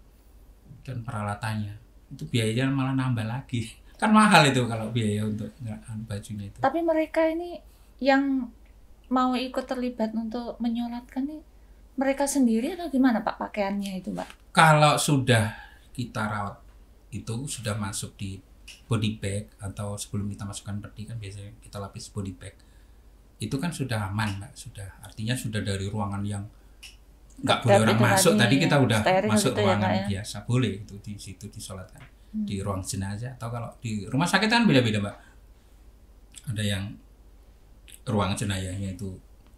dan peralatannya itu biayanya malah nambah lagi kan mahal itu kalau biaya untuk anu, bajunya itu tapi mereka ini yang mau ikut terlibat untuk menyolatkan nih mereka sendiri atau gimana pak pakaiannya itu mbak kalau sudah kita rawat itu sudah masuk di body bag atau sebelum kita masukkan peti kan biasanya kita lapis body bag itu kan sudah aman mbak sudah artinya sudah dari ruangan yang nggak boleh orang masuk tadi, ya, kita udah masuk gitu ya, ruangan ya, biasa boleh itu di situ disolatkan hmm. di ruang jenazah atau kalau di rumah sakit kan beda-beda mbak ada yang ruang jenayahnya itu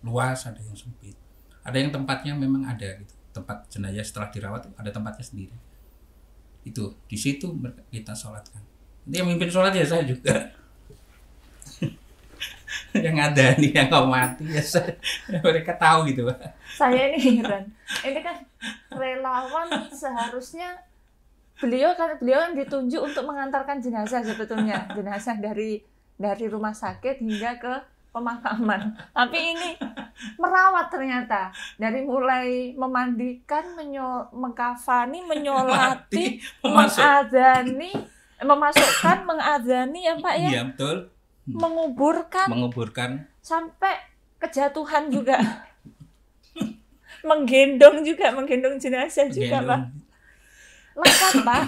luas ada yang sempit ada yang tempatnya memang ada gitu tempat jenayah setelah dirawat ada tempatnya sendiri itu di situ kita sholatkan nanti yang mimpin sholat ya saya juga yang ada nih yang kau mati ya saya, mereka tahu gitu pak saya ini heran ini kan relawan seharusnya beliau kan beliau kan ditunjuk untuk mengantarkan jenazah sebetulnya jenazah dari dari rumah sakit hingga ke pemakaman. Tapi ini merawat ternyata dari mulai memandikan, menyol, mengkafani, menyolati, mengazani, memasukkan, mengazani ya Pak ya. Iya betul. Menguburkan. Menguburkan. Sampai kejatuhan juga. menggendong juga, menggendong jenazah juga Pak. Lengkap Pak,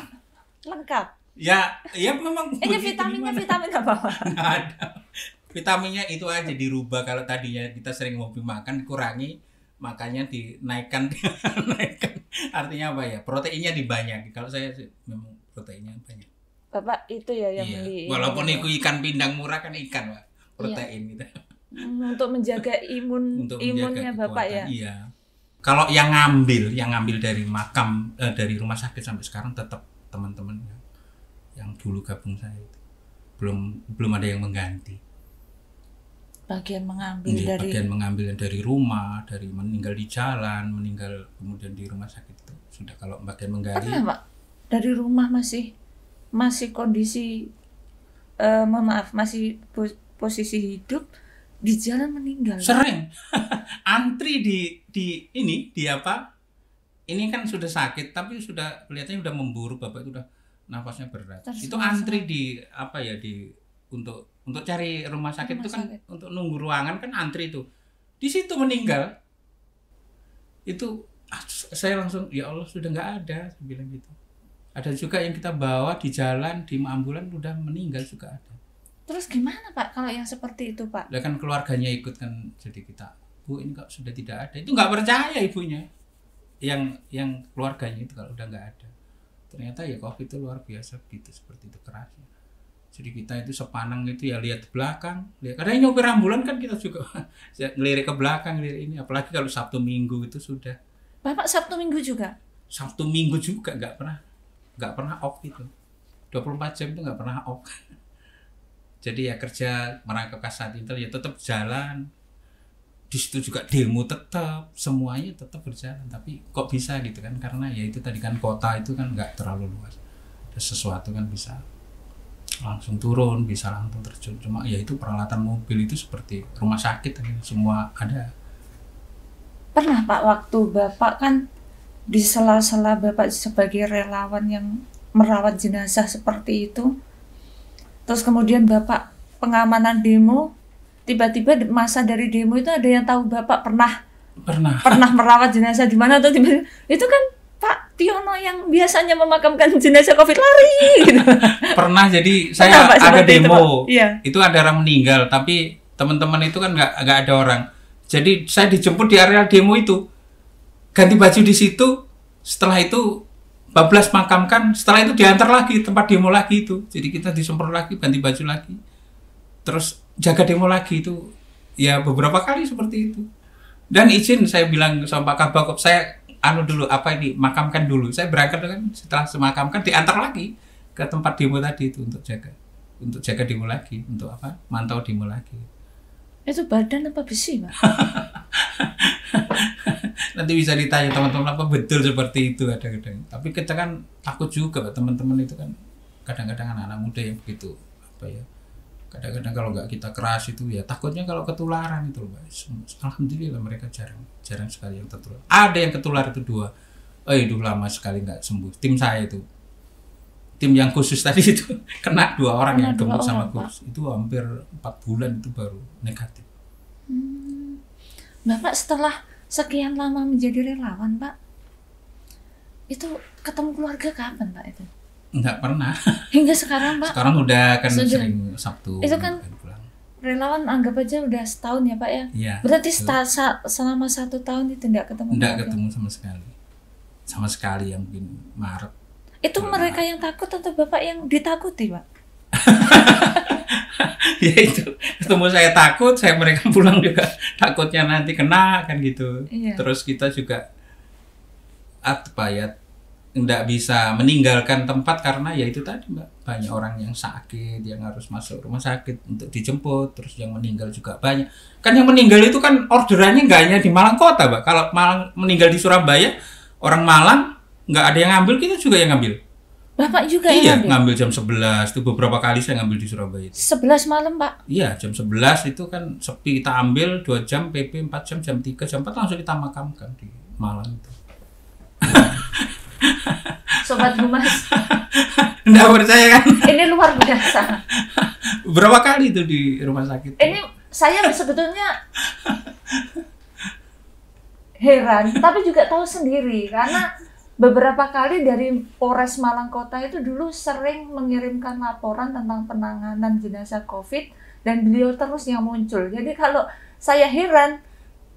lengkap. Ya, ya memang. Ini vitaminnya vitamin apa Pak? ada vitaminnya itu aja dirubah kalau tadinya kita sering hobi makan dikurangi makanya dinaikkan naikkan artinya apa ya proteinnya dibanyak kalau saya memang proteinnya banyak bapak itu ya yang iya. beli walaupun itu ikan pindang murah kan ikan pak iya. protein iya. gitu hmm, untuk menjaga imun untuk imunnya menjaga bapak ya iya kalau yang ngambil yang ngambil dari makam eh, dari rumah sakit sampai sekarang tetap teman-teman yang dulu gabung saya itu belum belum ada yang mengganti bagian mengambil ya, dari bagian mengambil dari rumah dari meninggal di jalan meninggal kemudian di rumah sakit itu sudah kalau bagian menggali pernah pak dari rumah masih masih kondisi eh, maaf masih posisi hidup di jalan meninggal sering antri di di ini di apa ini kan sudah sakit tapi sudah kelihatannya sudah memburuk bapak itu udah nafasnya berat Terus itu antri di apa ya di untuk untuk cari rumah sakit itu kan untuk nunggu ruangan kan antri itu. Di situ meninggal. Itu ah, saya langsung ya Allah sudah nggak ada bilang gitu. Ada juga yang kita bawa di jalan di ambulan sudah meninggal juga ada. Terus gimana Pak kalau yang seperti itu Pak? Bahkan kan keluarganya ikut kan jadi kita Bu ini kok sudah tidak ada. Itu nggak percaya ibunya. Yang yang keluarganya itu kalau udah nggak ada. Ternyata ya COVID itu luar biasa gitu seperti itu kerasnya jadi kita itu sepanang itu ya lihat belakang lihat kadang nyopir ambulan kan kita juga ngelirik ke belakang ngelirik ini apalagi kalau sabtu minggu itu sudah bapak sabtu minggu juga sabtu minggu juga nggak pernah nggak pernah off itu 24 jam itu nggak pernah off jadi ya kerja merangkap kasat intel ya tetap jalan di situ juga demo tetap semuanya tetap berjalan tapi kok bisa gitu kan karena ya itu tadi kan kota itu kan nggak terlalu luas sesuatu kan bisa langsung turun bisa langsung terjun cuma ya itu peralatan mobil itu seperti rumah sakit semua ada pernah pak waktu bapak kan di sela-sela bapak sebagai relawan yang merawat jenazah seperti itu terus kemudian bapak pengamanan demo tiba-tiba masa dari demo itu ada yang tahu bapak pernah pernah pernah merawat jenazah di mana atau tiba-tiba itu kan Tiono yang biasanya memakamkan jenazah COVID lari gitu. Pernah jadi saya Pernah, Pak, ada demo. Itu, iya. itu ada orang meninggal tapi teman-teman itu kan nggak nggak ada orang. Jadi saya dijemput di area demo itu. Ganti baju di situ. Setelah itu bablas makamkan, setelah itu diantar lagi tempat demo lagi itu. Jadi kita disemprot lagi, ganti baju lagi. Terus jaga demo lagi itu ya beberapa kali seperti itu. Dan izin saya bilang sama Pak Kabakop, saya anu dulu apa ini makamkan dulu saya berangkat dengan setelah semakamkan diantar lagi ke tempat demo tadi itu untuk jaga untuk jaga demo lagi untuk apa mantau demo lagi itu badan apa besi pak nanti bisa ditanya teman-teman apa betul seperti itu ada kadang tapi kita kan takut juga teman-teman itu kan kadang-kadang anak-anak muda yang begitu apa ya kadang-kadang kalau nggak kita keras itu ya takutnya kalau ketularan itu loh alhamdulillah mereka jarang jarang sekali yang tertular ada yang ketular itu dua eh itu lama sekali nggak sembuh tim saya itu tim yang khusus tadi itu kena dua orang kena yang gemuk sama kurus itu hampir empat bulan itu baru negatif hmm. bapak setelah sekian lama menjadi relawan pak itu ketemu keluarga kapan pak itu Enggak pernah. Hingga sekarang, Pak. Sekarang udah kan Sudah. sering Sabtu. Itu kan relawan anggap aja udah setahun ya, Pak ya. ya Berarti setel, selama satu tahun itu enggak ketemu. Enggak ketemu sama sekali. Sama sekali yang mungkin Maret. Itu Maret. mereka yang takut atau Bapak yang ditakuti, Pak? ya itu ketemu saya takut saya mereka pulang juga takutnya nanti kena kan gitu iya. terus kita juga apa ya nggak bisa meninggalkan tempat karena ya itu tadi mbak banyak orang yang sakit yang harus masuk rumah sakit untuk dijemput terus yang meninggal juga banyak kan yang meninggal itu kan orderannya nggak hanya di Malang kota mbak kalau Malang meninggal di Surabaya orang Malang nggak ada yang ngambil kita juga yang ngambil Bapak juga iya, yang ngambil? ngambil jam 11 itu beberapa kali saya ngambil di Surabaya itu. 11 malam Pak? Iya jam 11 itu kan sepi kita ambil dua jam PP 4 jam jam tiga jam 4 langsung kita makamkan di Malang itu Sobat Gumas. Enggak percaya kan? Ini luar biasa. Berapa kali itu di rumah sakit? Ini saya sebetulnya heran, tapi juga tahu sendiri karena beberapa kali dari Polres Malang Kota itu dulu sering mengirimkan laporan tentang penanganan jenazah COVID dan beliau terus yang muncul. Jadi kalau saya heran,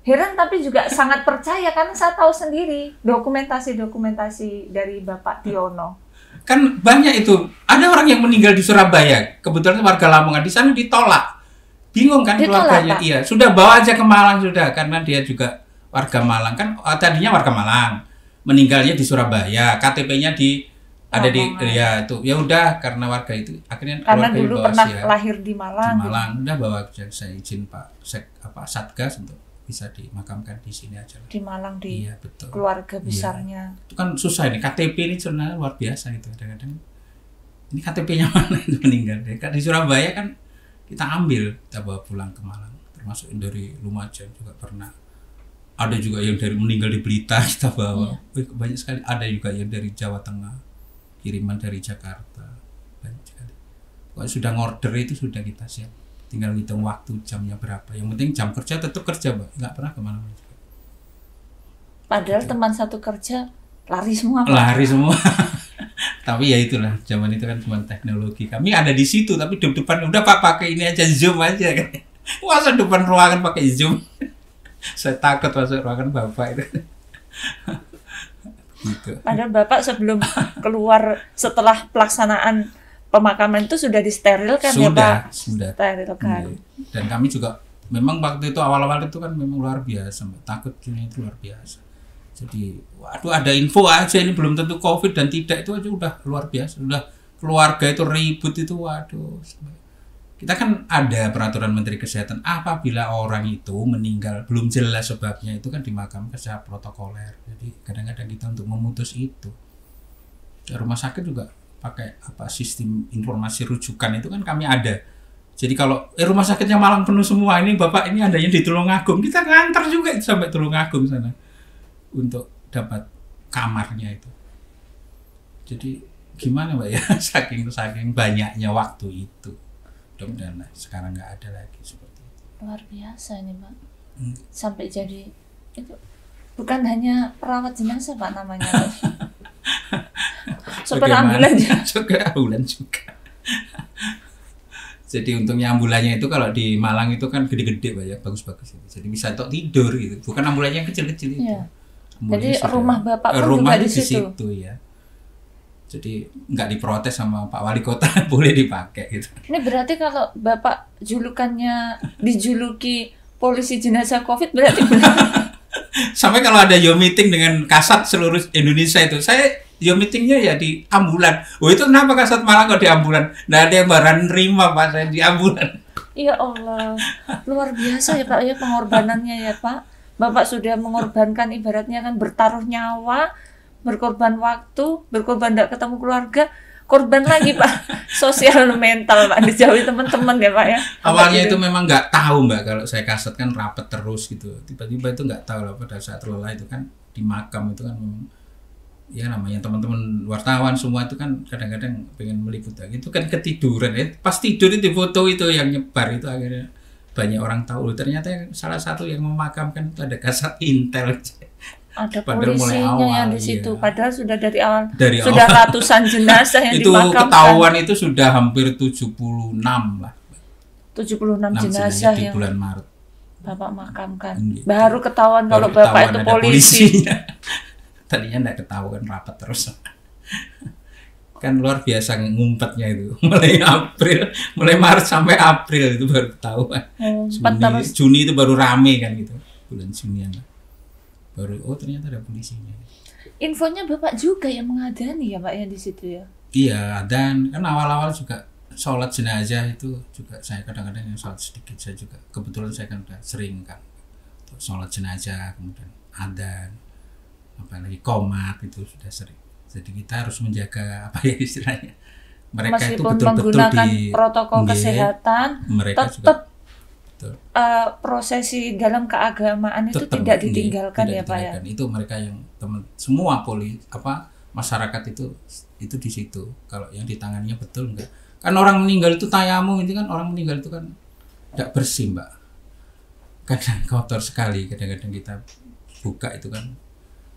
heran tapi juga sangat percaya karena saya tahu sendiri dokumentasi-dokumentasi dari Bapak Tiono. Kan banyak itu. Ada orang yang meninggal di Surabaya, kebetulan warga Lamongan di sana ditolak. Bingung kan ditolak, keluarganya? Pak. Iya, sudah bawa aja ke Malang sudah karena dia juga warga Malang kan oh, tadinya warga Malang. Meninggalnya di Surabaya, KTP-nya di ada di ya itu ya udah karena warga itu akhirnya karena dulu pernah siap. lahir di Malang di Malang gitu. udah bawa saya izin Pak Sek apa Satgas untuk bisa dimakamkan di sini aja lah. Di Malang di iya, betul. keluarga iya. besarnya. Iya. Itu kan susah ini KTP ini sebenarnya luar biasa gitu kadang-kadang. Ini KTP-nya mana itu meninggal deh. Kan di Surabaya kan kita ambil, kita bawa pulang ke Malang. Termasuk dari Lumajang juga pernah. Ada juga yang dari meninggal di Blitar kita bawa. Iya. Banyak sekali. Ada juga yang dari Jawa Tengah, kiriman dari Jakarta. Banyak sekali. Kalau sudah ngorder itu sudah kita siap tinggal hitung waktu jamnya berapa yang penting jam kerja tetap kerja mbak nggak pernah kemana-mana padahal gitu. teman satu kerja lari semua lari semua tapi ya itulah zaman itu kan cuma teknologi kami ada di situ tapi di depan udah pak pakai ini aja zoom aja kan masa depan ruangan pakai zoom saya takut masuk ruangan bapak itu gitu. padahal bapak sebelum keluar setelah pelaksanaan pemakaman itu sudah disterilkan ya, sudah, ya Pak? Sudah, Sterilkan. Iya. Dan kami juga memang waktu itu awal-awal itu kan memang luar biasa, takut Takutnya itu luar biasa. Jadi, waduh ada info aja ini belum tentu COVID dan tidak itu aja udah luar biasa. Udah keluarga itu ribut itu waduh. Kita kan ada peraturan Menteri Kesehatan apabila orang itu meninggal belum jelas sebabnya itu kan dimakamkan secara protokoler. Jadi kadang-kadang kita untuk memutus itu. rumah sakit juga pakai apa sistem informasi rujukan itu kan kami ada. Jadi kalau eh, rumah sakitnya Malang penuh semua ini bapak ini adanya di Tulungagung kita ngantar juga sampai Tulungagung sana untuk dapat kamarnya itu. Jadi gimana Pak? ya saking saking banyaknya waktu itu. dok dan sekarang nggak ada lagi seperti itu. Luar biasa ini Pak. Hmm. Sampai jadi itu bukan hanya perawat jenazah pak namanya. Sopir ambulan juga. Sopir ambulan juga. Jadi untungnya ambulannya itu kalau di Malang itu kan gede-gede banyak, ya. bagus-bagus. Jadi bisa untuk tidur gitu. Bukan ambulannya kecil-kecil itu. Ya. Jadi sudah, rumah bapak pun rumah juga di situ. situ ya. Jadi nggak diprotes sama Pak Wali Kota boleh dipakai gitu. Ini berarti kalau bapak julukannya dijuluki polisi jenazah COVID berarti. Sampai kalau ada yo meeting dengan kasat seluruh Indonesia itu, saya ya meetingnya ya di ambulan. Oh itu kenapa kasat malah kok di ambulan? Nah ada yang barang nerima pak saya di ambulan. Iya Allah, luar biasa ya pak ya pengorbanannya ya pak. Bapak sudah mengorbankan ibaratnya kan bertaruh nyawa, berkorban waktu, berkorban tidak ketemu keluarga, korban lagi pak sosial mental pak dijauhi teman-teman ya pak ya awalnya itu memang nggak tahu mbak kalau saya kasatkan kan rapet terus gitu tiba-tiba itu nggak tahu lah pada saat lelah itu kan di makam itu kan ya namanya teman-teman wartawan semua itu kan kadang-kadang pengen meliput nah, itu kan ketiduran ya pas tidur itu foto itu yang nyebar itu akhirnya banyak orang tahu ternyata salah satu yang memakamkan itu ada kasat intel ada padahal mulai awal, yang di situ ya. padahal sudah dari awal dari sudah awal. ratusan jenazah yang itu dimakamkan. ketahuan itu sudah hampir 76 lah 76 jenazah, jenazah yang di bulan Maret Bapak makamkan iya. baru ketahuan baru kalau ketahuan Bapak itu polisi tadinya nggak ketahuan rapat terus kan luar biasa ngumpetnya itu mulai April mulai Maret sampai April itu baru ketahuan hmm, Juni, Juni itu baru rame kan gitu bulan Juni baru oh ternyata ada polisinya infonya bapak juga yang mengadani ya pak ya di situ ya iya dan kan awal-awal juga sholat jenazah itu juga saya kadang-kadang yang sholat sedikit saya juga kebetulan saya kan sering kan sholat jenazah kemudian adan apalagi komat itu sudah sering. Jadi kita harus menjaga apa ya istilahnya. Mereka Meskipun itu betul-betul menggunakan di, protokol di, iya, kesehatan, mereka tetap juga, Uh, eh, prosesi dalam keagamaan itu tidak iya, ditinggalkan tidak ya pak ya. Itu mereka yang teman semua poli apa masyarakat itu itu di situ. Kalau yang di tangannya betul enggak? Kan orang meninggal itu tayamu ini gitu kan orang meninggal itu kan tidak bersih mbak. Kadang kotor sekali kadang-kadang kita buka itu kan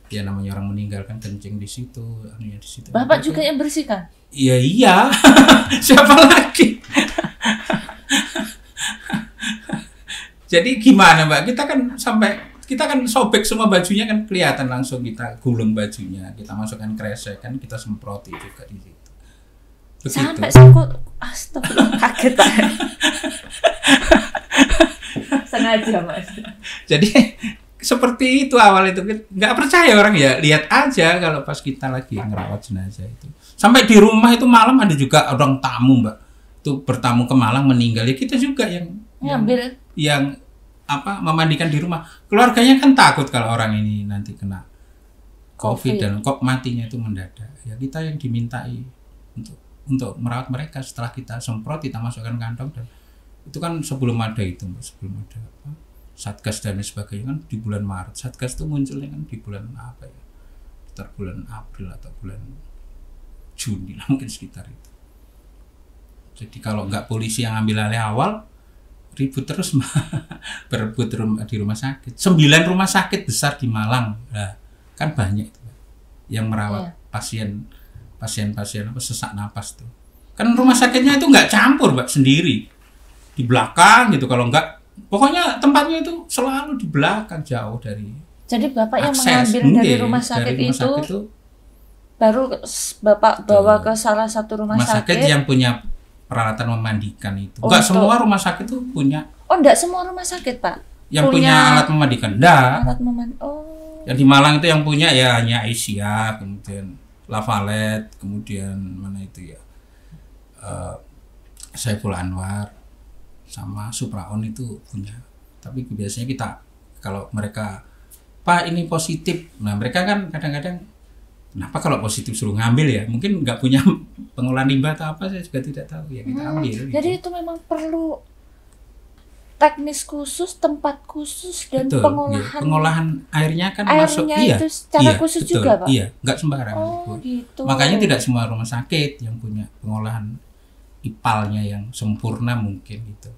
ya namanya orang meninggal kan kencing di situ anunya di situ bapak juga yang bersihkan iya iya siapa lagi jadi gimana mbak kita kan sampai kita kan sobek semua bajunya kan kelihatan langsung kita gulung bajunya kita masukkan kresek kan kita semproti juga di situ sampai saya astaga astagfirullah kaget sengaja mas jadi seperti itu awal itu nggak percaya orang ya lihat aja kalau pas kita lagi ngerawat jenazah itu sampai di rumah itu malam ada juga orang tamu mbak tuh bertamu ke Malang meninggal ya kita juga yang ngambil yang, yang apa memandikan di rumah keluarganya kan takut kalau orang ini nanti kena covid, dan kok matinya itu mendadak ya kita yang dimintai untuk untuk merawat mereka setelah kita semprot kita masukkan kantong dan itu kan sebelum ada itu mbak sebelum ada apa satgas dan lain sebagainya kan di bulan Maret satgas itu munculnya kan di bulan apa ya sekitar bulan April atau bulan Juni lah mungkin sekitar itu jadi kalau nggak polisi yang ambil alih awal ribut terus berebut di rumah sakit sembilan rumah sakit besar di Malang nah, kan banyak itu yang merawat iya. pasien pasien pasien apa sesak napas tuh kan rumah sakitnya itu nggak campur mbak sendiri di belakang gitu kalau nggak Pokoknya tempatnya itu selalu di belakang jauh dari. Jadi bapak akses. yang mengambil Mungkin, dari iya, rumah sakit, dari rumah sakit itu, itu baru bapak bawa ke salah satu rumah, rumah sakit, yang punya peralatan memandikan itu. enggak oh, semua rumah sakit tuh punya. Oh, enggak semua rumah sakit, Pak. Yang punya, punya alat memandikan. Enggak. Alat meman Oh. Yang di Malang itu yang punya ya hanya Asia, kemudian Lavalet, kemudian mana itu ya. Uh, Saiful Anwar sama Supraon itu punya tapi biasanya kita kalau mereka pak ini positif nah mereka kan kadang-kadang kenapa kalau positif suruh ngambil ya mungkin nggak punya pengolahan limbah atau apa saya juga tidak tahu ya kita hmm, ambil gitu. jadi itu memang perlu teknis khusus tempat khusus dan betul, iya. pengolahan ya. pengolahan airnya kan airnya masuk iya secara iya, khusus betul, juga pak iya nggak sembarangan oh, gitu. gitu. makanya tidak semua rumah sakit yang punya pengolahan ipalnya yang sempurna mungkin gitu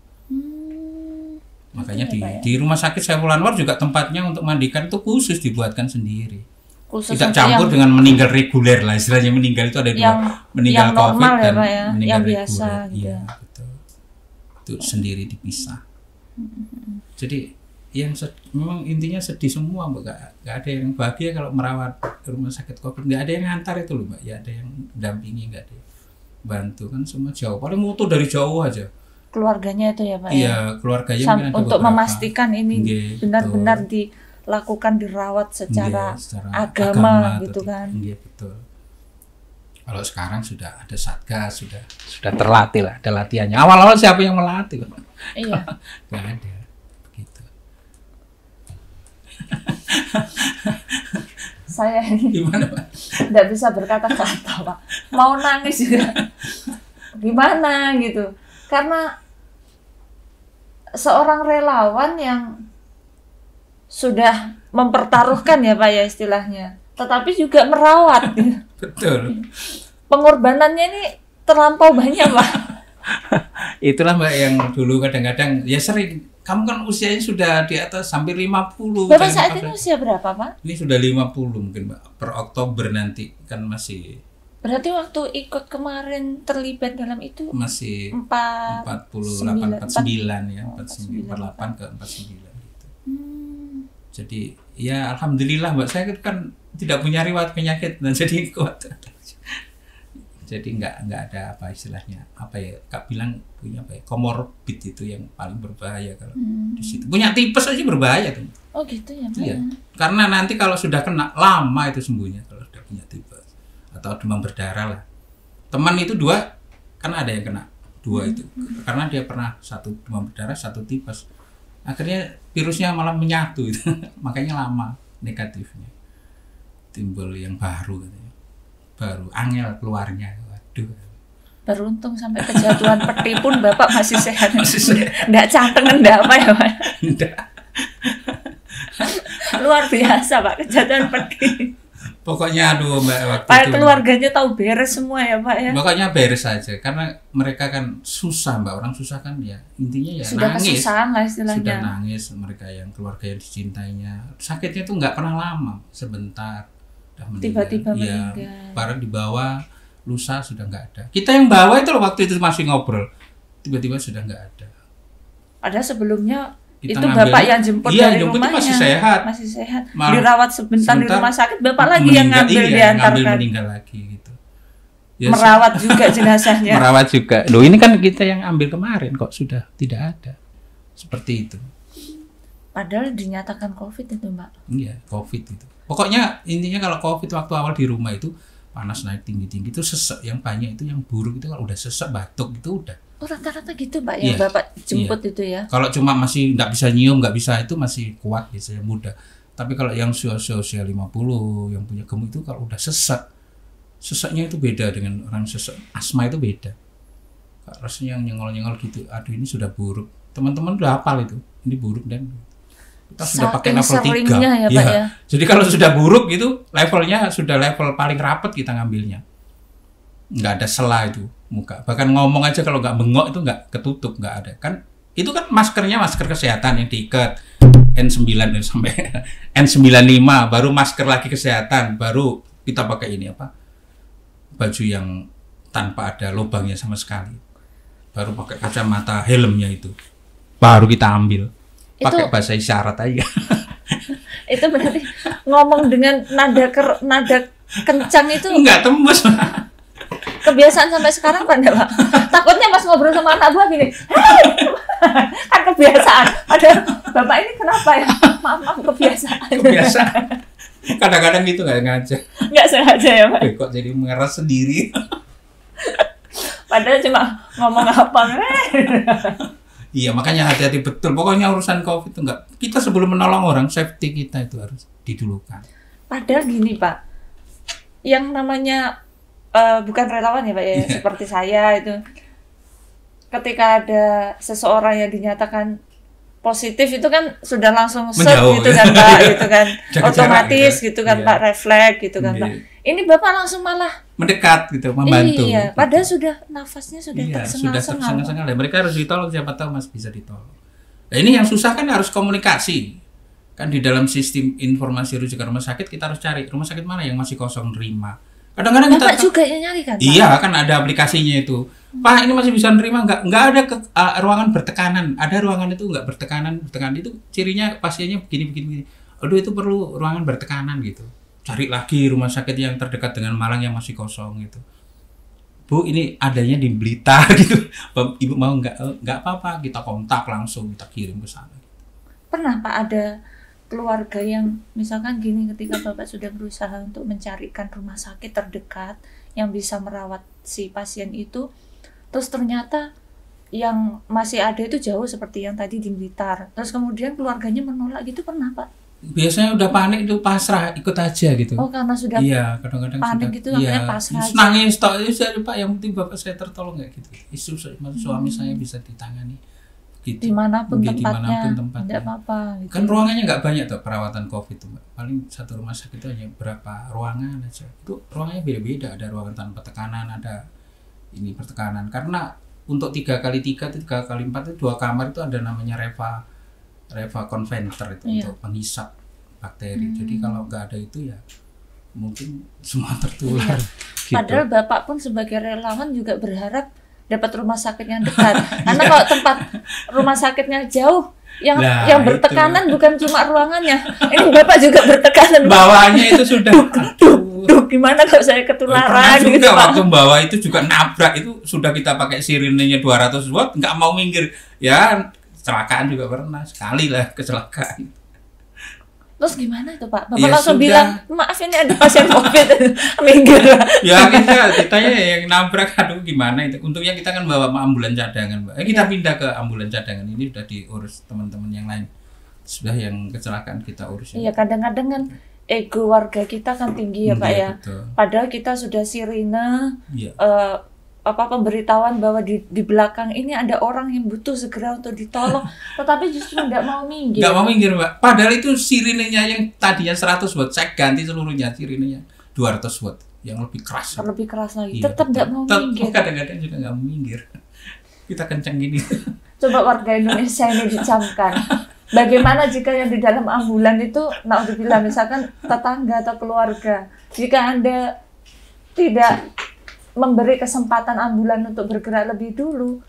Makanya iya, di, ya. di rumah sakit Saiful Anwar juga tempatnya untuk mandikan itu khusus dibuatkan sendiri. Khusus Tidak campur yang, dengan meninggal reguler lah istilahnya meninggal itu ada dua yang, meninggal yang COVID normal, ya, dan ya? meninggal yang reguler. biasa. Gitu. Iya, betul. Itu sendiri dipisah. Jadi yang memang intinya sedih semua mbak gak, gak ada yang bahagia kalau merawat rumah sakit covid nggak ada yang ngantar itu loh mbak ya ada yang dampingi nggak ada yang bantu kan semua jauh paling mutu dari jauh aja keluarganya itu ya Pak. Ya? Iya, keluarganya Sam, untuk beberapa. memastikan ini benar-benar dilakukan dirawat secara, Nge, secara agama, agama gitu kan. Iya, betul. Kalau sekarang sudah ada satgas, sudah sudah terlatih lah, ada latihannya. Awal-awal siapa yang melatih, Iya. nggak ada. Begitu. Saya ini gimana, Pak? Tidak bisa berkata-kata, Pak. Mau nangis juga. Gimana gitu karena seorang relawan yang sudah mempertaruhkan ya Pak ya istilahnya, tetapi juga merawat. Betul. Pengorbanannya ini terlampau banyak Pak. Itulah Mbak yang dulu kadang-kadang ya sering kamu kan usianya sudah di atas hampir 50. Bapak saat ini usia berapa, Pak? Ini sudah 50 mungkin, Pak. Per Oktober nanti kan masih Berarti waktu ikut kemarin terlibat dalam itu masih 4 48 49 ya, empat 48 ke 49 gitu. Hmm. Jadi ya alhamdulillah Mbak saya kan tidak punya riwayat penyakit dan jadi kuat. jadi nggak nggak ada apa istilahnya apa ya kak bilang punya apa ya komorbid itu yang paling berbahaya kalau hmm. di situ punya tipes aja berbahaya tuh oh gitu ya iya. karena nanti kalau sudah kena lama itu sembuhnya kalau sudah punya tipes atau demam berdarah lah teman itu dua kan ada yang kena dua hmm. itu karena dia pernah satu demam berdarah satu tipes akhirnya virusnya malah menyatu itu makanya lama negatifnya timbul yang baru katanya baru angel keluarnya waduh beruntung sampai kejatuhan peti pun bapak masih sehat masih sehat ndak canteng tidak apa ya pak luar biasa pak kejatuhan peti Pokoknya aduh Mbak waktu Pak itu, keluarganya tahu beres semua ya Pak ya. Pokoknya beres saja karena mereka kan susah Mbak, orang susah kan ya. Intinya ya sudah nangis. Kesusahan lah istilahnya. Sudah nangis mereka yang keluarga yang dicintainya. Sakitnya tuh nggak pernah lama, sebentar udah meninggal. Tiba-tiba ya, meninggal. Barang dibawa lusa sudah nggak ada. Kita yang bawa itu waktu itu masih ngobrol. Tiba-tiba sudah nggak ada. Ada sebelumnya kita itu ngambil, bapak yang jemput iya, dari jemput rumahnya masih sehat masih sehat Mal, dirawat sebentar, sebentar di rumah sakit bapak lagi yang ngambil iya, diantarkan ngambil kan. meninggal lagi gitu ya, merawat juga jenazahnya merawat juga lo ini kan kita yang ambil kemarin kok sudah tidak ada seperti itu padahal dinyatakan covid itu mbak iya covid itu pokoknya intinya kalau covid waktu awal di rumah itu panas naik tinggi tinggi itu sesek yang banyak itu yang buruk itu kalau udah sesek batuk itu udah Oh rata-rata gitu pak yang yeah. bapak iya. jemput yeah. itu ya? Kalau cuma masih nggak bisa nyium nggak bisa itu masih kuat biasanya muda. Tapi kalau yang usia usia 50 yang punya gemuk itu kalau udah sesak sesaknya itu beda dengan orang sesak asma itu beda rasanya yang nyengol-nyengol gitu aduh ini sudah buruk teman-teman udah hafal itu ini buruk dan kita sudah pakai level 3 ya, Pak, iya. ya jadi kalau sudah buruk gitu levelnya sudah level paling rapet kita ngambilnya nggak ada selah itu muka. Bahkan ngomong aja kalau nggak bengok itu nggak ketutup, nggak ada. Kan itu kan maskernya masker kesehatan yang diikat N9 sampai N95, baru masker lagi kesehatan, baru kita pakai ini apa? Baju yang tanpa ada lubangnya sama sekali. Baru pakai kacamata helmnya itu. Baru kita ambil. Pakai bahasa isyarat aja. itu berarti ngomong dengan nada ker, nada kencang itu enggak tembus kebiasaan sampai sekarang kan enggak pak takutnya pas ngobrol sama anak buah gini hey! kan kebiasaan ada bapak ini kenapa ya maaf maaf kebiasaan kebiasaan kadang-kadang gitu nggak sengaja nggak sengaja ya pak kok jadi mengeras sendiri padahal cuma ngomong apa Iya makanya hati-hati betul. Pokoknya urusan COVID itu nggak, Kita sebelum menolong orang, safety kita itu harus didulukan. Padahal gini Pak, yang namanya Eh, bukan relawan ya pak ya yeah. seperti saya itu ketika ada seseorang yang dinyatakan positif itu kan sudah langsung set gitu kan pak gitu kan Jaga otomatis jarak, gitu. gitu kan yeah. pak refleks gitu kan yeah. pak iya. ini bapak langsung malah mendekat gitu membantu iya gitu. padahal sudah nafasnya sudah iya, tersengal-sengal tersengal mereka harus ditolong siapa tahu mas bisa ditolong nah ini yang susah kan harus komunikasi kan di dalam sistem informasi rujukan rumah sakit kita harus cari rumah sakit mana yang masih kosong terima kadang-kadang kita juga yang nyari kan iya kan ada aplikasinya itu pak ini masih bisa nerima nggak nggak ada ke, uh, ruangan bertekanan ada ruangan itu nggak bertekanan bertekanan itu cirinya pasiennya begini begini, begini. aduh itu perlu ruangan bertekanan gitu cari lagi rumah sakit yang terdekat dengan Malang yang masih kosong gitu bu ini adanya di Blitar gitu ibu mau nggak eh, nggak apa-apa kita kontak langsung kita kirim ke sana pernah pak ada keluarga yang misalkan gini ketika bapak sudah berusaha untuk mencarikan rumah sakit terdekat yang bisa merawat si pasien itu terus ternyata yang masih ada itu jauh seperti yang tadi di Blitar terus kemudian keluarganya menolak gitu pernah pak biasanya udah panik itu pasrah ikut aja gitu oh karena sudah iya kadang-kadang panik sudah, gitu iya, pasrah aja. nangis itu pak yang penting bapak saya tertolong ya gitu isu suami hmm. saya bisa ditangani gitu. dimanapun Mungkin tempatnya, dimanapun tempatnya. tidak apa-apa gitu. kan ruangannya nggak banyak tuh perawatan covid tuh paling satu rumah sakit itu hanya berapa ruangan aja itu ruangannya beda-beda ada ruangan tanpa tekanan ada ini pertekanan karena untuk tiga kali tiga tiga kali empat itu dua kamar itu ada namanya reva reva konverter itu iya. untuk penghisap bakteri hmm. jadi kalau nggak ada itu ya mungkin semua tertular. Iya. Gitu. Padahal bapak pun sebagai relawan juga berharap dapat rumah sakit yang dekat. Karena kalau tempat rumah sakitnya jauh, yang nah, yang bertekanan itu. bukan cuma ruangannya. Ini bapak juga bertekanan. Bawahnya itu sudah. Duk, duk, duk, gimana kalau saya ketularan? Pernah gitu, juga waktu bawah itu juga nabrak itu sudah kita pakai sirinenya 200 watt, nggak mau minggir. Ya kecelakaan juga pernah sekali lah kecelakaan. Terus gimana itu Pak? Bapak ya langsung sudah. bilang, maaf ini ada pasien COVID, minggir. ya kita, ditanya yang nabrak, aduh gimana itu. Untungnya kita kan bawa ambulan cadangan. Mbak. Eh, kita ya. pindah ke ambulan cadangan ini sudah diurus teman-teman yang lain. Sudah yang kecelakaan kita urus. Ya. Iya kadang-kadang kan ego warga kita kan tinggi ya iya, Pak ya. ya. Padahal kita sudah sirine, ya. Uh, apa pemberitahuan bahwa di, di belakang ini ada orang yang butuh segera untuk ditolong tetapi justru nggak mau minggir nggak mau minggir mbak padahal itu sirinenya yang tadinya 100 watt saya ganti seluruhnya sirinenya 200 watt yang lebih keras yang lebih keras lagi iya, tetap nggak mau minggir kadang-kadang juga nggak mau minggir kita kencang gini coba warga Indonesia ini dicamkan bagaimana jika yang di dalam ambulan itu nah bilang misalkan tetangga atau keluarga jika anda tidak memberi kesempatan ambulan untuk bergerak lebih dulu.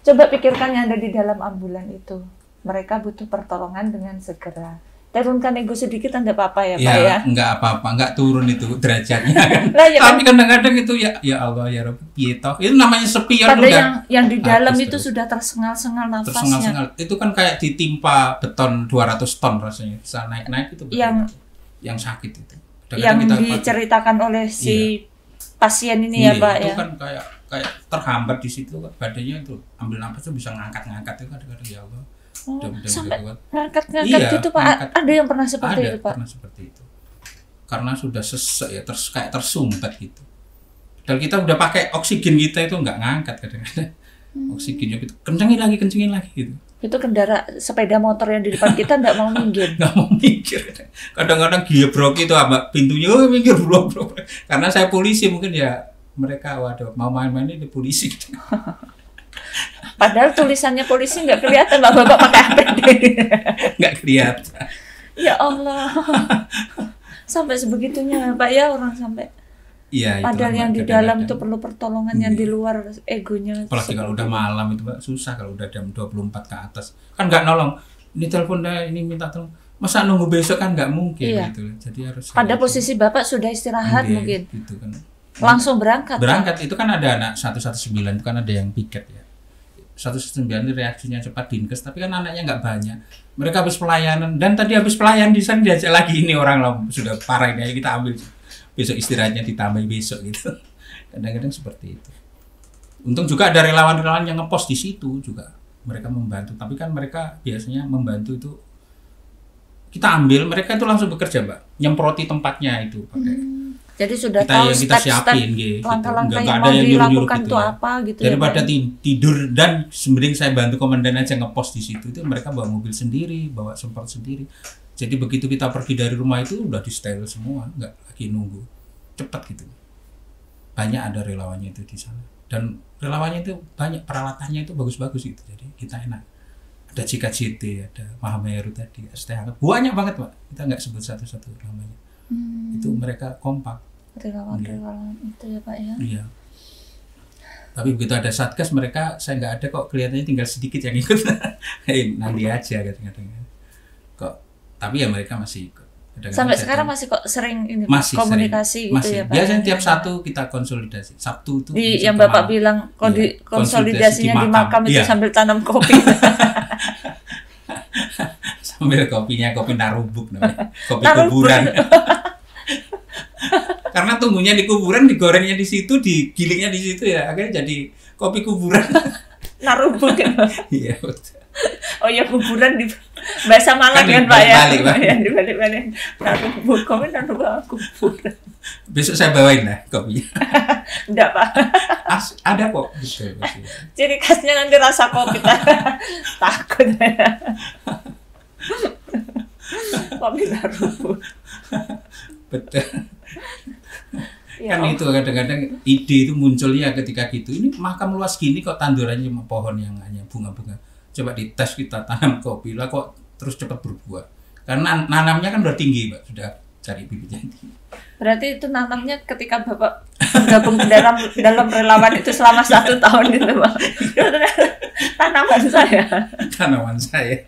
Coba pikirkan yang ada di dalam ambulan itu. Mereka butuh pertolongan dengan segera. Turunkan ego sedikit enggak apa-apa ya, ya Pak ya? enggak ya? apa-apa, enggak turun itu derajatnya nah, ya, kan? Tapi kadang-kadang itu ya ya Allah ya Rabbi, pieto. Itu namanya sepion Pada yang yang di dalam itu terus. sudah tersengal-sengal nafasnya. Tersengal-sengal. Itu kan kayak ditimpa beton 200 ton rasanya. Bisa naik-naik itu Yang yang sakit itu. Kadang yang kita diceritakan oleh iya. si pasien ini ya iya, pak itu ya? kan kayak kayak terhambat di situ badannya itu ambil nafas tuh bisa ngangkat-ngangkat itu kadang-kadang ya Allah oh, sampai ngangkat-ngangkat iya, gitu pak ada yang pernah seperti itu pak pernah seperti itu karena sudah sesek ya terus kayak tersumbat gitu dan kita udah pakai oksigen kita itu nggak ngangkat kadang-kadang hmm. oksigennya gitu kencengin lagi kencengin lagi gitu itu kendaraan sepeda motor yang di depan kita nggak mau minggir nggak mau minggir mikir. Kadang-kadang giebrok itu apa ah, pintunya oh, mikir blok bro Karena saya polisi mungkin ya mereka waduh mau main-main ini polisi Padahal tulisannya polisi nggak kelihatan bapak bapak pakai APD. Nggak kelihatan. Ya Allah. Sampai sebegitunya Pak ya orang sampai Iya, Padahal yang di dalam itu perlu pertolongan yang di iya. luar egonya. Apalagi kalau udah malam itu susah kalau udah jam 24 ke atas. Kan nggak nolong. Ini teleponnya, eh, ini minta tolong masa nunggu besok kan nggak mungkin iya. gitu jadi harus pada posisi bapak sudah istirahat Oke, iya, mungkin gitu kan. langsung berangkat berangkat kan? itu kan ada anak satu satu sembilan itu kan ada yang piket ya satu 119 reaksinya cepat dinkes tapi kan anaknya nggak banyak mereka habis pelayanan dan tadi habis pelayanan di sana diajak lagi ini orang loh sudah parah ini kita ambil besok istirahatnya ditambah besok gitu kadang-kadang seperti itu untung juga ada relawan-relawan yang ngepost di situ juga mereka membantu tapi kan mereka biasanya membantu itu kita ambil mereka itu langsung bekerja mbak nyemproti tempatnya itu pakai hmm. jadi sudah kita tahu yang kita step, siapin step, gitu langkah yang ada yang dilakukan gitu, itu ya. apa gitu ya, daripada ya, tidur dan sembening saya bantu komandan aja ngepost di situ itu mereka bawa mobil sendiri bawa semprot sendiri jadi begitu kita pergi dari rumah itu udah di style semua nggak lagi nunggu cepat gitu banyak ada relawannya itu di sana dan relawannya itu banyak peralatannya itu bagus-bagus gitu jadi kita enak ada Cika Citi, ada Mahameru tadi, STH, Banyak banget, Pak. Kita nggak sebut satu-satu namanya. Hmm. Itu mereka kompak. Relawan-relawan ya. itu ya, Pak ya. Iya. Tapi begitu ada satgas mereka saya nggak ada kok kelihatannya tinggal sedikit yang ikut. hey, nanti aja kadang-kadang. Kok tapi ya mereka masih ikut. Dengan sampai pedagang. sekarang masih kok sering ini masih komunikasi sering. Gitu masih. gitu ya Pak. Biasanya tiap satu kita konsolidasi. Sabtu itu di yang Bapak bilang kondi, iya, konsolidasinya di makam, di makam itu iya. sambil tanam kopi. sambil kopinya kopi narubuk namanya. Kopi narubuk. kuburan. Karena tunggunya di kuburan, digorengnya di situ, digilingnya di situ ya, akhirnya jadi kopi kuburan. narubuk. Iya, Oh ya kuburan di bahasa Malang kan, Pak ya. Balik, Pak. Ya, dibalik-balik. Nanti buku buku aku Besok saya bawain lah kopi. Enggak, Pak. As, ada kok. Ciri khasnya nanti rasa kopi. Takut. kopi taruh. Betul. Ya, kan om. itu kadang-kadang ide itu munculnya ketika gitu ini makam luas gini kok tandurannya cuma pohon yang hanya bunga-bunga coba dites kita tanam kopi lah kok terus cepat berbuah. Karena nanamnya kan udah tinggi, Mbak, sudah cari bibitnya tinggi. Berarti itu nanamnya ketika Bapak bergabung dalam dalam relawan itu selama satu tahun itu, Pak. Tanaman saya. Tanaman saya.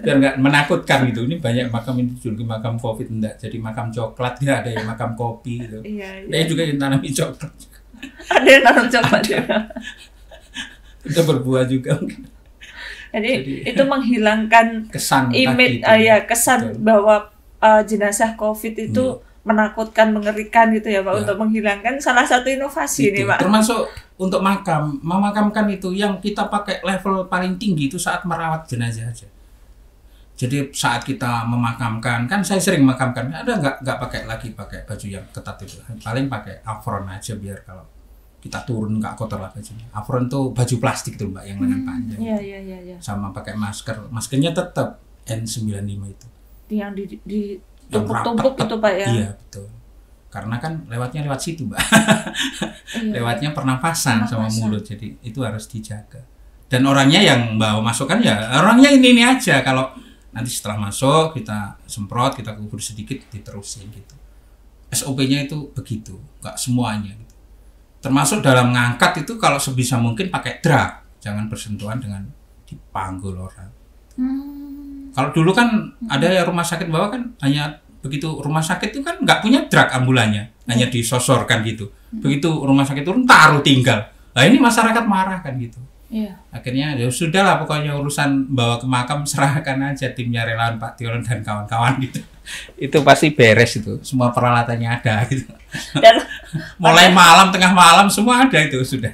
biar nggak menakutkan gitu ini banyak makam ini juga makam covid enggak jadi makam coklat ya ada yang makam kopi gitu iya, iya. juga yang tanami coklat ada yang tanam coklat juga kita berbuah juga mungkin jadi, itu menghilangkan kesan image uh, ya kesan Betul. bahwa uh, jenazah COVID itu ya. menakutkan, mengerikan gitu ya Pak ya. untuk menghilangkan salah satu inovasi itu. nih Pak. Termasuk untuk makam, memakamkan itu yang kita pakai level paling tinggi itu saat merawat jenazah aja. Jadi saat kita memakamkan, kan saya sering memakamkan, ada nggak nggak pakai lagi pakai baju yang ketat itu, paling pakai afron aja biar kalau kita turun nggak kotor lah bajunya. Apron tuh baju plastik tuh mbak yang lengan hmm, panjang. Iya, iya, iya, iya. Sama pakai masker. Maskernya tetap N95 itu. Yang di, di tumpuk-tumpuk itu pak ya? Iya betul. Karena kan lewatnya lewat situ mbak. iya, lewatnya pernapasan, pernapasan sama mulut. Jadi itu harus dijaga. Dan orangnya yang bawa masuk kan ya orangnya ini ini aja. Kalau nanti setelah masuk kita semprot, kita kubur sedikit, diterusin gitu. SOP-nya itu begitu, nggak semuanya. Gitu termasuk dalam ngangkat itu kalau sebisa mungkin pakai drag jangan bersentuhan dengan dipanggul orang hmm. kalau dulu kan hmm. ada ya rumah sakit bawah kan hanya begitu rumah sakit itu kan nggak punya drag ambulannya hmm. hanya disosorkan gitu hmm. begitu rumah sakit turun taruh tinggal nah ini masyarakat marah kan gitu Yeah. Akhirnya ya sudah lah pokoknya urusan bawa ke makam serahkan aja timnya relawan Pak Tiron dan kawan-kawan gitu. Itu pasti beres itu. Semua peralatannya ada gitu. Dan mulai malam tengah malam semua ada itu sudah.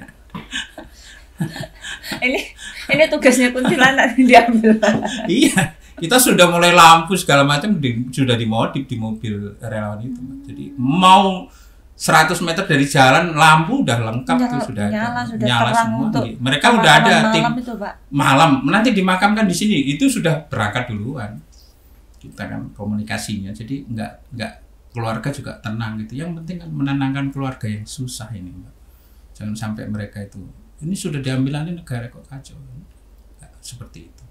ini ini tugasnya kuntilanak diambil. iya, kita sudah mulai lampu segala macam di, sudah dimodif di mobil relawan itu. Jadi mau 100 meter dari jalan lampu udah lengkap nyala, tuh sudah nyala, ada. sudah nyala semua. Untuk iya. Mereka udah ada malam tim itu, Pak. malam nanti dimakamkan di sini itu sudah berangkat duluan. Kita kan komunikasinya jadi nggak nggak keluarga juga tenang gitu. Yang penting kan menenangkan keluarga yang susah ini, pak. Jangan sampai mereka itu ini sudah diambil alih negara kok kacau. Nggak, seperti itu.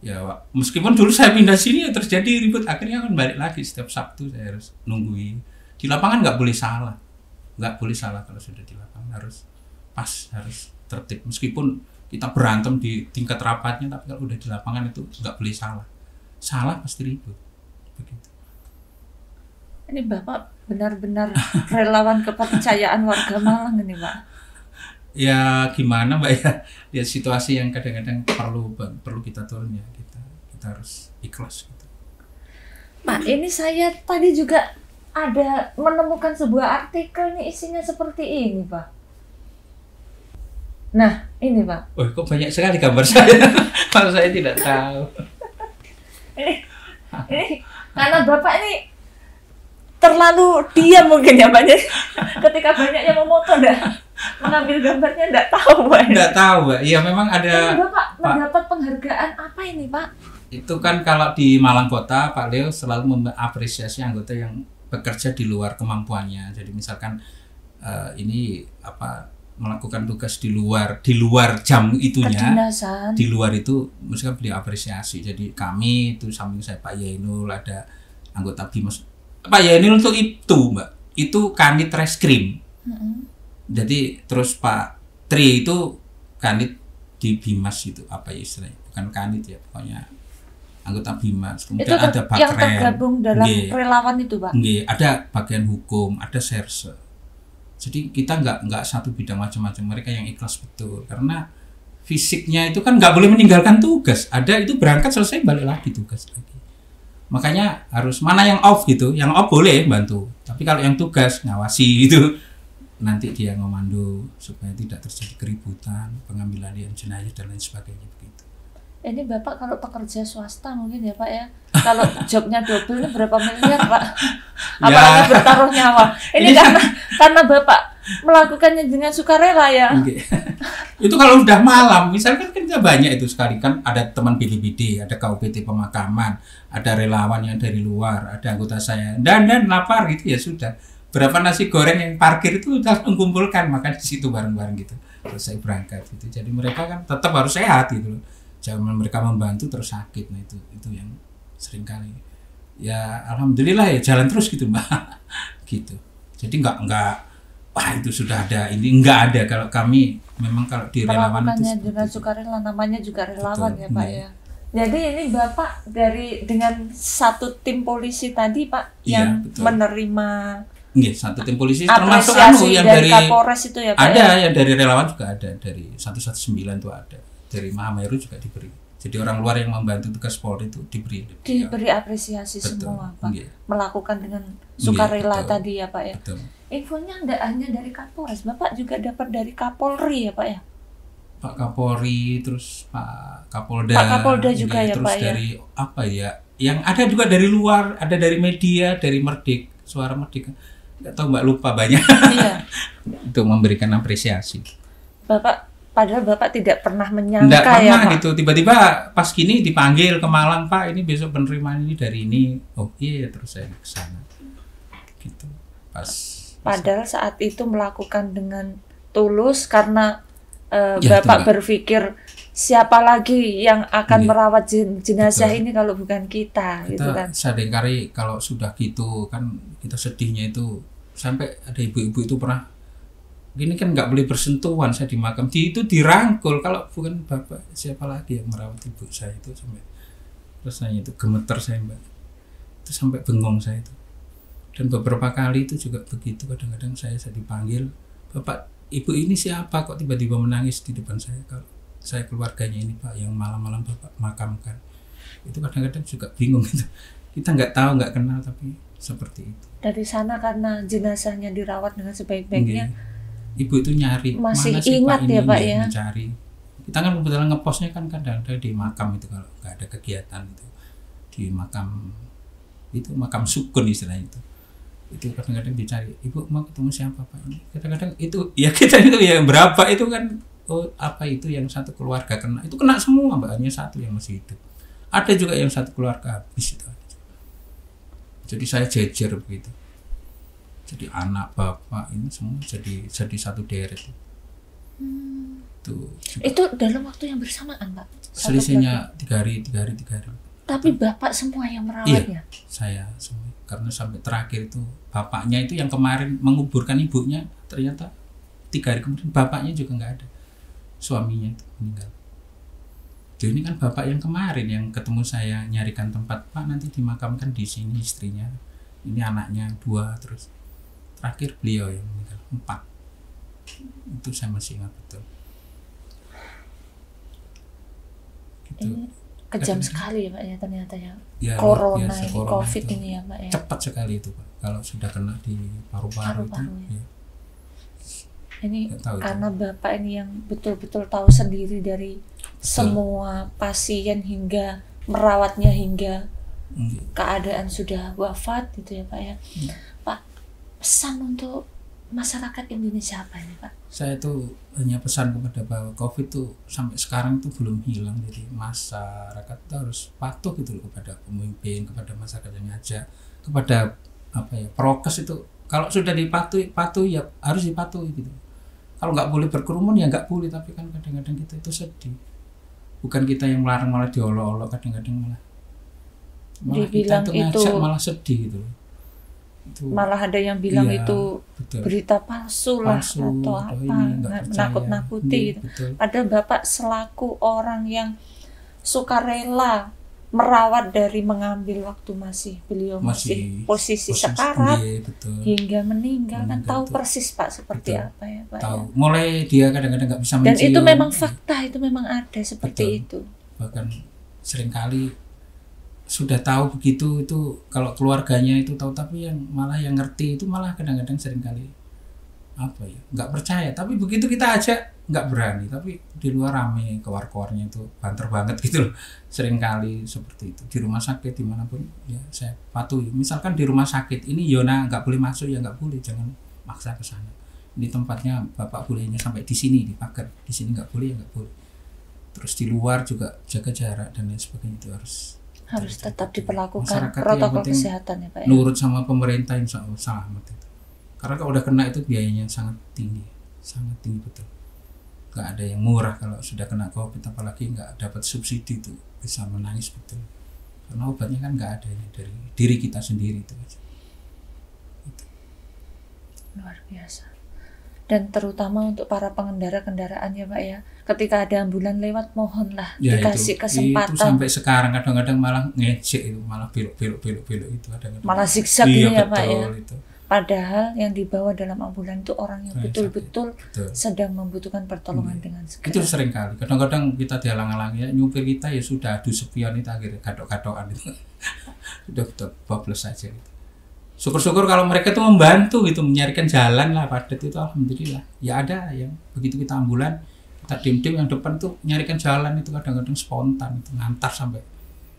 Ya, Pak. meskipun dulu saya pindah sini ya terjadi ribut akhirnya kan balik lagi setiap Sabtu saya harus nungguin di lapangan nggak boleh salah nggak boleh salah kalau sudah di lapangan harus pas harus tertib meskipun kita berantem di tingkat rapatnya tapi kalau udah di lapangan itu nggak boleh salah salah pasti ribut begitu ini bapak benar-benar relawan kepercayaan warga Malang ini pak ya gimana mbak ya lihat ya situasi yang kadang-kadang perlu perlu kita turun ya kita kita harus ikhlas gitu Pak, ini saya tadi juga ada menemukan sebuah artikel nih isinya seperti ini, Pak. Nah, ini Pak. Oh, kok banyak sekali gambar saya. Kalau saya tidak tahu. ini, ini karena Bapak ini terlalu diam mungkin ya Pak. Ketika banyaknya yang memoto dah mengambil gambarnya tidak tahu, Pak. Tidak tahu, Pak. Iya, memang ada Bapak Pak. mendapat penghargaan apa ini, Pak? Itu kan kalau di Malang Kota, Pak Leo selalu mengapresiasi anggota yang bekerja di luar kemampuannya. Jadi misalkan uh, ini apa melakukan tugas di luar di luar jam itunya Kedinasan. di luar itu misalkan beliau apresiasi jadi kami itu samping saya Pak Yainul ada anggota Bimas, Pak Yainul untuk itu Mbak itu kanit reskrim mm -hmm. jadi terus Pak Tri itu kanit di Bimas itu apa ya istilahnya bukan kanit ya pokoknya anggota Bimas, kemudian itu ada bakren yang tergabung dalam nge, relawan itu pak. Nge, ada bagian hukum, ada serse. Jadi kita nggak nggak satu bidang macam-macam mereka yang ikhlas betul karena fisiknya itu kan nggak boleh meninggalkan tugas. Ada itu berangkat selesai balik lagi tugas lagi. Makanya harus mana yang off gitu, yang off boleh bantu. Tapi kalau yang tugas ngawasi itu nanti dia ngomando supaya tidak terjadi keributan, pengambilan yang jenayah dan lain sebagainya begitu ini bapak kalau pekerja swasta mungkin ya pak ya kalau jobnya double ini berapa miliar pak apalagi ya. bertaruh nyawa ini, ini karena karena bapak melakukannya dengan sukarela ya okay. itu kalau udah malam kan kita banyak itu sekali kan ada teman BDBD ada KUPT pemakaman ada relawan yang dari luar ada anggota saya dan dan lapar gitu ya sudah berapa nasi goreng yang parkir itu udah mengumpulkan makan di situ bareng-bareng gitu terus saya berangkat gitu jadi mereka kan tetap harus sehat gitu loh zaman mereka membantu terus sakit nah itu itu yang sering kali ya alhamdulillah ya jalan terus gitu mbak gitu jadi nggak nggak wah itu sudah ada ini nggak ada kalau kami memang kalau di relawan kalau itu dengan sukarela namanya juga relawan Betul, ya pak iya. ya. jadi ini bapak dari dengan satu tim polisi tadi pak iya, yang betul. menerima Iya, satu tim polisi termasuk anu yang dari, dari itu ya Pak. Ada ya? yang dari relawan juga ada dari 119 itu ada dari Mahameru juga diberi. Jadi orang luar yang membantu tugas Polri itu diberi diberi apresiasi betul. semua Pak. Yeah. Melakukan dengan iya, sukarela yeah, tadi ya Pak ya. Betul. Infonya tidak hanya dari Kapolres, Bapak juga dapat dari Kapolri ya Pak ya. Pak Kapolri, terus Pak Kapolda, Pak Kapolda juga ya, ya terus Pak ya? dari ya? apa ya, yang ada juga dari luar, ada dari media, dari Merdik, suara Merdik, nggak tahu Mbak lupa banyak iya. untuk memberikan apresiasi. Bapak Padahal Bapak tidak pernah menyangka Nggak ya, pernah, ya Pak. gitu. Tiba-tiba pas kini dipanggil ke Malang, Pak, ini besok penerimaan ini dari ini. Oh iya, terus saya ke sana. Gitu. Pas Padahal pas. saat itu melakukan dengan tulus karena uh, ya, Bapak itu, berpikir siapa lagi yang akan ini. Iya. merawat jen jenazah Betul. ini kalau bukan kita, gitu kita gitu kan. Sadengkari kalau sudah gitu kan kita sedihnya itu sampai ada ibu-ibu itu pernah ini kan nggak boleh bersentuhan saya di makam di itu dirangkul kalau bukan bapak siapa lagi yang merawat ibu saya itu sampai rasanya itu gemeter saya mbak itu sampai bengong saya itu dan beberapa kali itu juga begitu kadang-kadang saya saya dipanggil bapak ibu ini siapa kok tiba-tiba menangis di depan saya kalau saya keluarganya ini pak yang malam-malam bapak makamkan itu kadang-kadang juga bingung gitu kita nggak tahu nggak kenal tapi seperti itu dari sana karena jenazahnya dirawat dengan sebaik-baiknya okay iya ibu itu nyari masih mana sih ingat ya, pak ya pak ya mencari kita kan kebetulan ngepostnya kan kadang ada di makam itu kalau nggak ada kegiatan itu di makam itu makam sukun istilah itu itu kadang-kadang dicari ibu mau ketemu siapa pak ini kadang-kadang itu ya kita itu ya berapa itu kan oh apa itu yang satu keluarga kena itu kena semua mbak hanya satu yang masih hidup ada juga yang satu keluarga habis itu jadi saya jejer begitu jadi anak bapak ini semua jadi jadi satu deret hmm. tuh itu dalam waktu yang bersamaan pak selisihnya tiga hari tiga hari tiga hari tapi bapak semua yang merawatnya iya, ya? saya semua karena sampai terakhir itu bapaknya itu yang kemarin menguburkan ibunya ternyata tiga hari kemudian bapaknya juga nggak ada suaminya itu meninggal jadi ini kan bapak yang kemarin yang ketemu saya nyarikan tempat pak nanti dimakamkan di sini istrinya ini anaknya dua terus terakhir beliau yang meninggal empat itu saya masih ingat betul gitu. ini kejam sekali ya pak ya ternyata ya, ya corona ya, ini covid ini ya pak ya cepat sekali itu pak kalau sudah kena di paru-paru itu ya. ya ini karena itu. bapak ini yang betul-betul tahu sendiri dari betul. semua pasien hingga merawatnya hingga iya. keadaan sudah wafat gitu ya pak ya ya pesan untuk masyarakat Indonesia apa ini Pak? Saya tuh hanya pesan kepada bahwa COVID tuh sampai sekarang tuh belum hilang jadi masyarakat tuh harus patuh gitu loh kepada pemimpin kepada masyarakat yang ngajak kepada apa ya prokes itu kalau sudah dipatuhi patuh ya harus dipatuhi gitu kalau nggak boleh berkerumun ya nggak boleh tapi kan kadang-kadang kita itu sedih bukan kita yang melarang malah diolok-olok kadang-kadang malah malah kita tuh ngajak itu... malah sedih gitu loh itu, malah ada yang bilang iya, itu betul. berita palsu lah palsu, atau apa menakut-nakuti iya, gitu. Ada bapak selaku orang yang suka rela merawat dari mengambil waktu masih beliau masih, masih posisi, posisi sekarat iya, hingga meninggal kan tahu betul. persis pak seperti betul. apa ya pak tahu ya? mulai dia kadang-kadang nggak bisa dan itu memang fakta itu memang ada seperti betul. itu bahkan seringkali sudah tahu begitu itu kalau keluarganya itu tahu tapi yang malah yang ngerti itu malah kadang-kadang kali apa ya nggak percaya tapi begitu kita aja nggak berani tapi di luar rame kewar kewarnya itu banter banget gitu loh kali seperti itu di rumah sakit dimanapun ya saya patuhi misalkan di rumah sakit ini Yona ya nggak boleh masuk ya nggak boleh jangan maksa ke sana di tempatnya bapak bolehnya sampai di sini di pagar di sini nggak boleh ya nggak boleh terus di luar juga jaga jarak dan lain sebagainya itu harus harus tetap diperlakukan Masyarakat protokol kesehatan ya Pak. Ya? Nurut sama pemerintah insya Allah selamat itu. Karena kalau udah kena itu biayanya sangat tinggi, sangat tinggi betul. Gak ada yang murah kalau sudah kena COVID apalagi nggak dapat subsidi itu bisa menangis betul. Karena obatnya kan nggak ada dari diri kita sendiri itu gitu. Luar biasa dan terutama untuk para pengendara kendaraan ya Pak ya. Ketika ada ambulan lewat mohonlah ya, dikasih itu, kesempatan. Itu sampai sekarang kadang-kadang malah ngecek itu, malah belok-belok belok-belok itu ada. Malah zigzag iya, ya Pak ya. Itu. Padahal yang dibawa dalam ambulan itu orang yang iya, betul-betul sedang membutuhkan pertolongan hmm. dengan segera. Itu sering kali. Kadang-kadang kita dihalang-halangi, ya, nyupir kita ya sudah adu sepion itu akhirnya kado-kadoan itu. dokter, bablas saja gitu syukur-syukur kalau mereka tuh membantu gitu menyarikan jalan lah padat itu alhamdulillah ya ada yang begitu kita ambulan kita dim-dim yang depan tuh nyarikan jalan itu kadang-kadang spontan itu ngantar sampai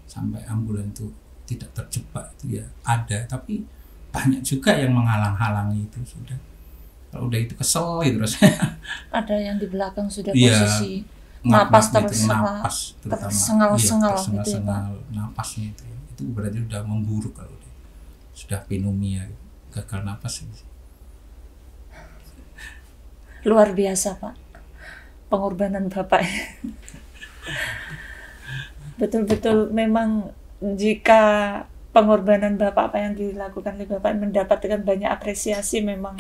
sampai ambulan itu tidak terjebak itu ya ada tapi banyak juga yang menghalang-halangi itu sudah kalau udah itu kesel itu rasanya ada yang di belakang sudah ya, posisi napas gitu, napas terutama sengal sengal ya, sengal gitu ya, napasnya itu itu berarti udah memburuk kalau sudah pneumonia ya. gagal sih luar biasa pak pengorbanan bapak betul-betul memang jika pengorbanan bapak apa yang dilakukan oleh bapak mendapatkan banyak apresiasi memang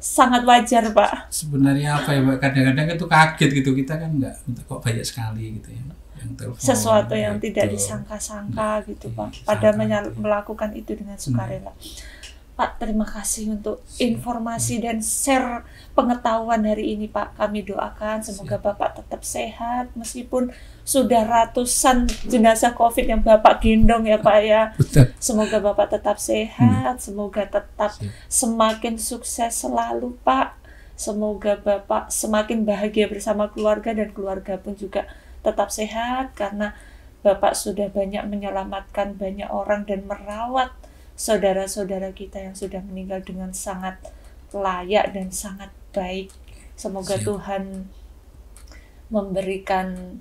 sangat wajar pak sebenarnya apa ya pak kadang-kadang itu kan kaget gitu kita kan nggak kok banyak sekali gitu ya yang sesuatu yang gitu. tidak disangka-sangka gitu Pak pada melakukan itu dengan hmm. sukarela hmm. Pak terima kasih untuk hmm. informasi dan share pengetahuan hari ini Pak kami doakan semoga Siap. Bapak tetap sehat meskipun sudah ratusan jenazah COVID yang Bapak gendong ya Pak ya. Betul. Semoga Bapak tetap sehat, hmm. semoga tetap Siap. semakin sukses selalu Pak. Semoga Bapak semakin bahagia bersama keluarga dan keluarga pun juga tetap sehat karena Bapak sudah banyak menyelamatkan banyak orang dan merawat saudara-saudara kita yang sudah meninggal dengan sangat layak dan sangat baik. Semoga Siap. Tuhan memberikan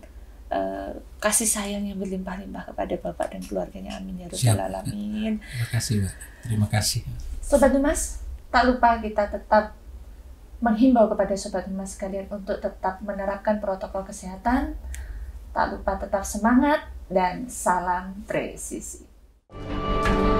uh, kasih sayang yang berlimpah-limpah kepada Bapak dan keluarganya. Amin ya rabbal alamin. Terima kasih, Mbak. Terima kasih. Sobat Mas, tak lupa kita tetap menghimbau kepada sobat Mas sekalian untuk tetap menerapkan protokol kesehatan Tak lupa tetap semangat dan salam presisi.